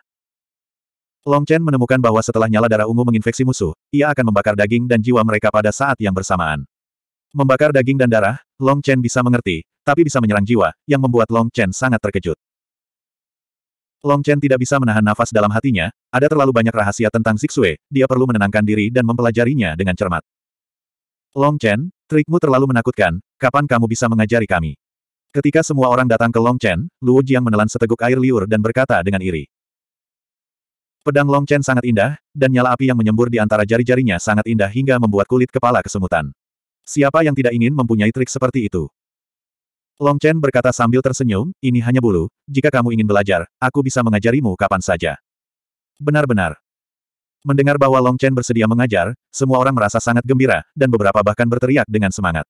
Long Chen menemukan bahwa setelah nyala darah ungu menginfeksi musuh, ia akan membakar daging dan jiwa mereka pada saat yang bersamaan. Membakar daging dan darah, Long Chen bisa mengerti, tapi bisa menyerang jiwa, yang membuat Long Chen sangat terkejut. Long Chen tidak bisa menahan nafas dalam hatinya, ada terlalu banyak rahasia tentang Zixue, dia perlu menenangkan diri dan mempelajarinya dengan cermat. Long Chen, trikmu terlalu menakutkan, kapan kamu bisa mengajari kami? Ketika semua orang datang ke Long Chen, Luo Jiang menelan seteguk air liur dan berkata dengan iri. Pedang Long Chen sangat indah, dan nyala api yang menyembur di antara jari-jarinya sangat indah hingga membuat kulit kepala kesemutan. Siapa yang tidak ingin mempunyai trik seperti itu? Long Chen berkata sambil tersenyum, ini hanya bulu, jika kamu ingin belajar, aku bisa mengajarimu kapan saja. Benar-benar. Mendengar bahwa Long Chen bersedia mengajar, semua orang merasa sangat gembira, dan beberapa bahkan berteriak dengan semangat.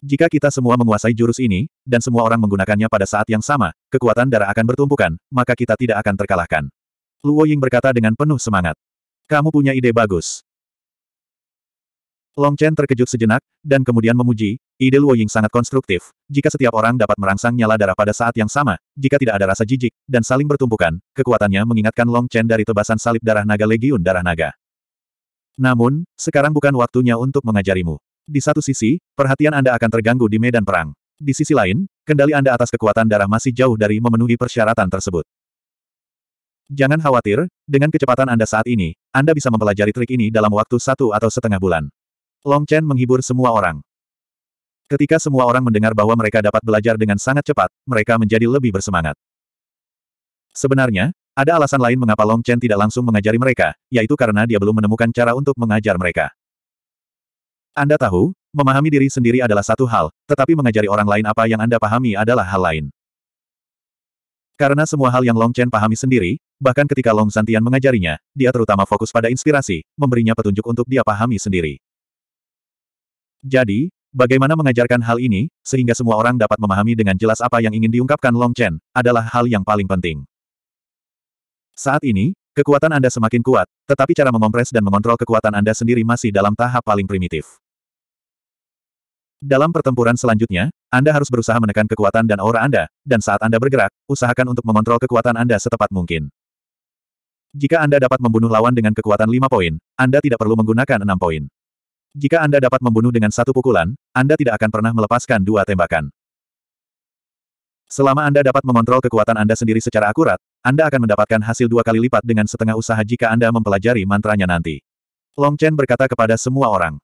Jika kita semua menguasai jurus ini, dan semua orang menggunakannya pada saat yang sama, kekuatan darah akan bertumpukan, maka kita tidak akan terkalahkan. Luo Ying berkata dengan penuh semangat. Kamu punya ide bagus. Long Chen terkejut sejenak, dan kemudian memuji, Ide Luo Ying sangat konstruktif. Jika setiap orang dapat merangsang nyala darah pada saat yang sama, jika tidak ada rasa jijik, dan saling bertumpukan, kekuatannya mengingatkan Long Chen dari tebasan salib darah naga Legiun Darah Naga. Namun, sekarang bukan waktunya untuk mengajarimu. Di satu sisi, perhatian Anda akan terganggu di medan perang. Di sisi lain, kendali Anda atas kekuatan darah masih jauh dari memenuhi persyaratan tersebut. Jangan khawatir, dengan kecepatan Anda saat ini, Anda bisa mempelajari trik ini dalam waktu satu atau setengah bulan. Long Chen menghibur semua orang. Ketika semua orang mendengar bahwa mereka dapat belajar dengan sangat cepat, mereka menjadi lebih bersemangat. Sebenarnya, ada alasan lain mengapa Long Chen tidak langsung mengajari mereka, yaitu karena dia belum menemukan cara untuk mengajar mereka. Anda tahu, memahami diri sendiri adalah satu hal, tetapi mengajari orang lain apa yang Anda pahami adalah hal lain. Karena semua hal yang Long Chen pahami sendiri, bahkan ketika Long Santian mengajarinya, dia terutama fokus pada inspirasi, memberinya petunjuk untuk dia pahami sendiri. Jadi, Bagaimana mengajarkan hal ini, sehingga semua orang dapat memahami dengan jelas apa yang ingin diungkapkan Long Chen, adalah hal yang paling penting. Saat ini, kekuatan Anda semakin kuat, tetapi cara mengompres dan mengontrol kekuatan Anda sendiri masih dalam tahap paling primitif. Dalam pertempuran selanjutnya, Anda harus berusaha menekan kekuatan dan aura Anda, dan saat Anda bergerak, usahakan untuk mengontrol kekuatan Anda setepat mungkin. Jika Anda dapat membunuh lawan dengan kekuatan 5 poin, Anda tidak perlu menggunakan 6 poin. Jika Anda dapat membunuh dengan satu pukulan, Anda tidak akan pernah melepaskan dua tembakan. Selama Anda dapat mengontrol kekuatan Anda sendiri secara akurat, Anda akan mendapatkan hasil dua kali lipat dengan setengah usaha jika Anda mempelajari mantranya nanti. Long Chen berkata kepada semua orang.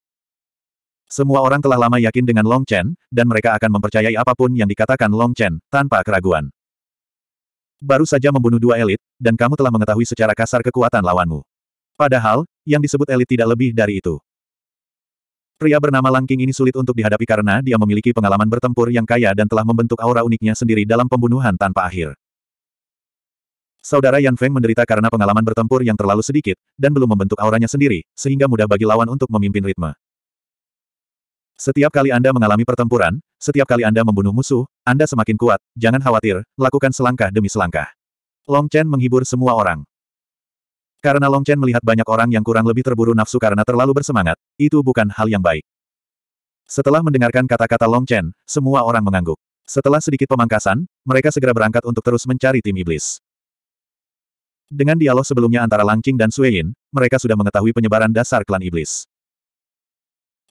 Semua orang telah lama yakin dengan Long Chen, dan mereka akan mempercayai apapun yang dikatakan Long Chen, tanpa keraguan. Baru saja membunuh dua elit, dan kamu telah mengetahui secara kasar kekuatan lawanmu. Padahal, yang disebut elit tidak lebih dari itu. Pria bernama Langking ini sulit untuk dihadapi karena dia memiliki pengalaman bertempur yang kaya dan telah membentuk aura uniknya sendiri dalam pembunuhan tanpa akhir. Saudara Yan Feng menderita karena pengalaman bertempur yang terlalu sedikit, dan belum membentuk auranya sendiri, sehingga mudah bagi lawan untuk memimpin ritme. Setiap kali Anda mengalami pertempuran, setiap kali Anda membunuh musuh, Anda semakin kuat, jangan khawatir, lakukan selangkah demi selangkah. Long Chen menghibur semua orang. Karena Long Chen melihat banyak orang yang kurang lebih terburu nafsu karena terlalu bersemangat, itu bukan hal yang baik. Setelah mendengarkan kata-kata Long Chen, semua orang mengangguk. Setelah sedikit pemangkasan, mereka segera berangkat untuk terus mencari tim iblis. Dengan dialog sebelumnya antara Lang Qing dan Yin, mereka sudah mengetahui penyebaran dasar klan iblis.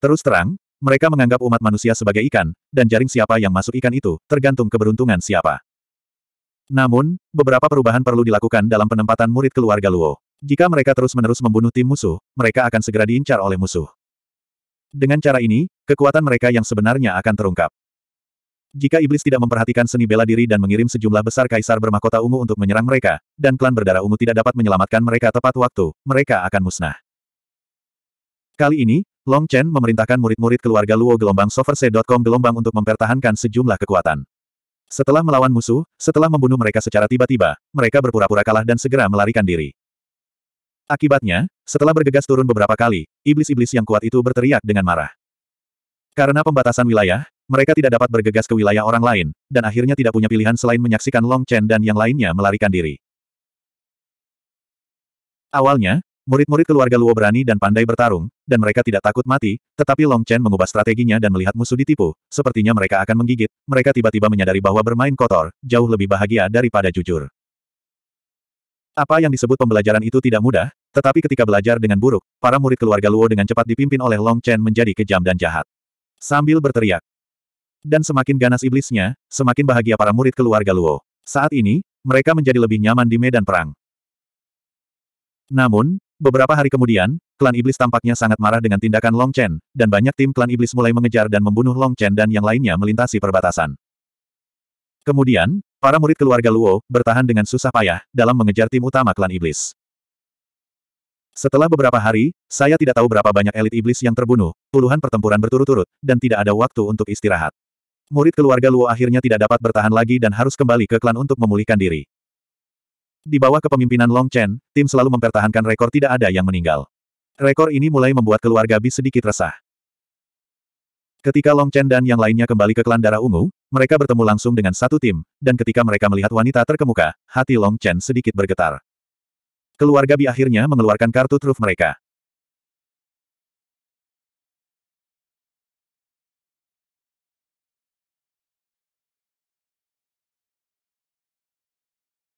Terus terang, mereka menganggap umat manusia sebagai ikan, dan jaring siapa yang masuk ikan itu, tergantung keberuntungan siapa. Namun, beberapa perubahan perlu dilakukan dalam penempatan murid keluarga Luo. Jika mereka terus-menerus membunuh tim musuh, mereka akan segera diincar oleh musuh. Dengan cara ini, kekuatan mereka yang sebenarnya akan terungkap. Jika iblis tidak memperhatikan seni bela diri dan mengirim sejumlah besar kaisar bermahkota ungu untuk menyerang mereka, dan klan berdarah ungu tidak dapat menyelamatkan mereka tepat waktu, mereka akan musnah. Kali ini, Long Chen memerintahkan murid-murid keluarga Luo gelombang soverse.com gelombang untuk mempertahankan sejumlah kekuatan. Setelah melawan musuh, setelah membunuh mereka secara tiba-tiba, mereka berpura-pura kalah dan segera melarikan diri. Akibatnya, setelah bergegas turun beberapa kali, iblis-iblis yang kuat itu berteriak dengan marah. Karena pembatasan wilayah, mereka tidak dapat bergegas ke wilayah orang lain, dan akhirnya tidak punya pilihan selain menyaksikan Long Chen dan yang lainnya melarikan diri. Awalnya, murid-murid keluarga Luo berani dan pandai bertarung, dan mereka tidak takut mati, tetapi Long Chen mengubah strateginya dan melihat musuh ditipu, sepertinya mereka akan menggigit, mereka tiba-tiba menyadari bahwa bermain kotor, jauh lebih bahagia daripada jujur. Apa yang disebut pembelajaran itu tidak mudah, tetapi ketika belajar dengan buruk, para murid keluarga Luo dengan cepat dipimpin oleh Long Chen menjadi kejam dan jahat. Sambil berteriak. Dan semakin ganas iblisnya, semakin bahagia para murid keluarga Luo. Saat ini, mereka menjadi lebih nyaman di medan perang. Namun, beberapa hari kemudian, klan iblis tampaknya sangat marah dengan tindakan Long Chen, dan banyak tim klan iblis mulai mengejar dan membunuh Long Chen dan yang lainnya melintasi perbatasan. Kemudian, para murid keluarga Luo bertahan dengan susah payah dalam mengejar tim utama klan iblis. Setelah beberapa hari, saya tidak tahu berapa banyak elit iblis yang terbunuh, puluhan pertempuran berturut-turut, dan tidak ada waktu untuk istirahat. Murid keluarga Luo akhirnya tidak dapat bertahan lagi dan harus kembali ke klan untuk memulihkan diri. Di bawah kepemimpinan Long Chen, tim selalu mempertahankan rekor tidak ada yang meninggal. Rekor ini mulai membuat keluarga Bi sedikit resah. Ketika Long Chen dan yang lainnya kembali ke klan darah ungu, mereka bertemu langsung dengan satu tim, dan ketika mereka melihat wanita terkemuka, hati Long Chen sedikit bergetar. Keluarga Bi akhirnya mengeluarkan kartu truf mereka.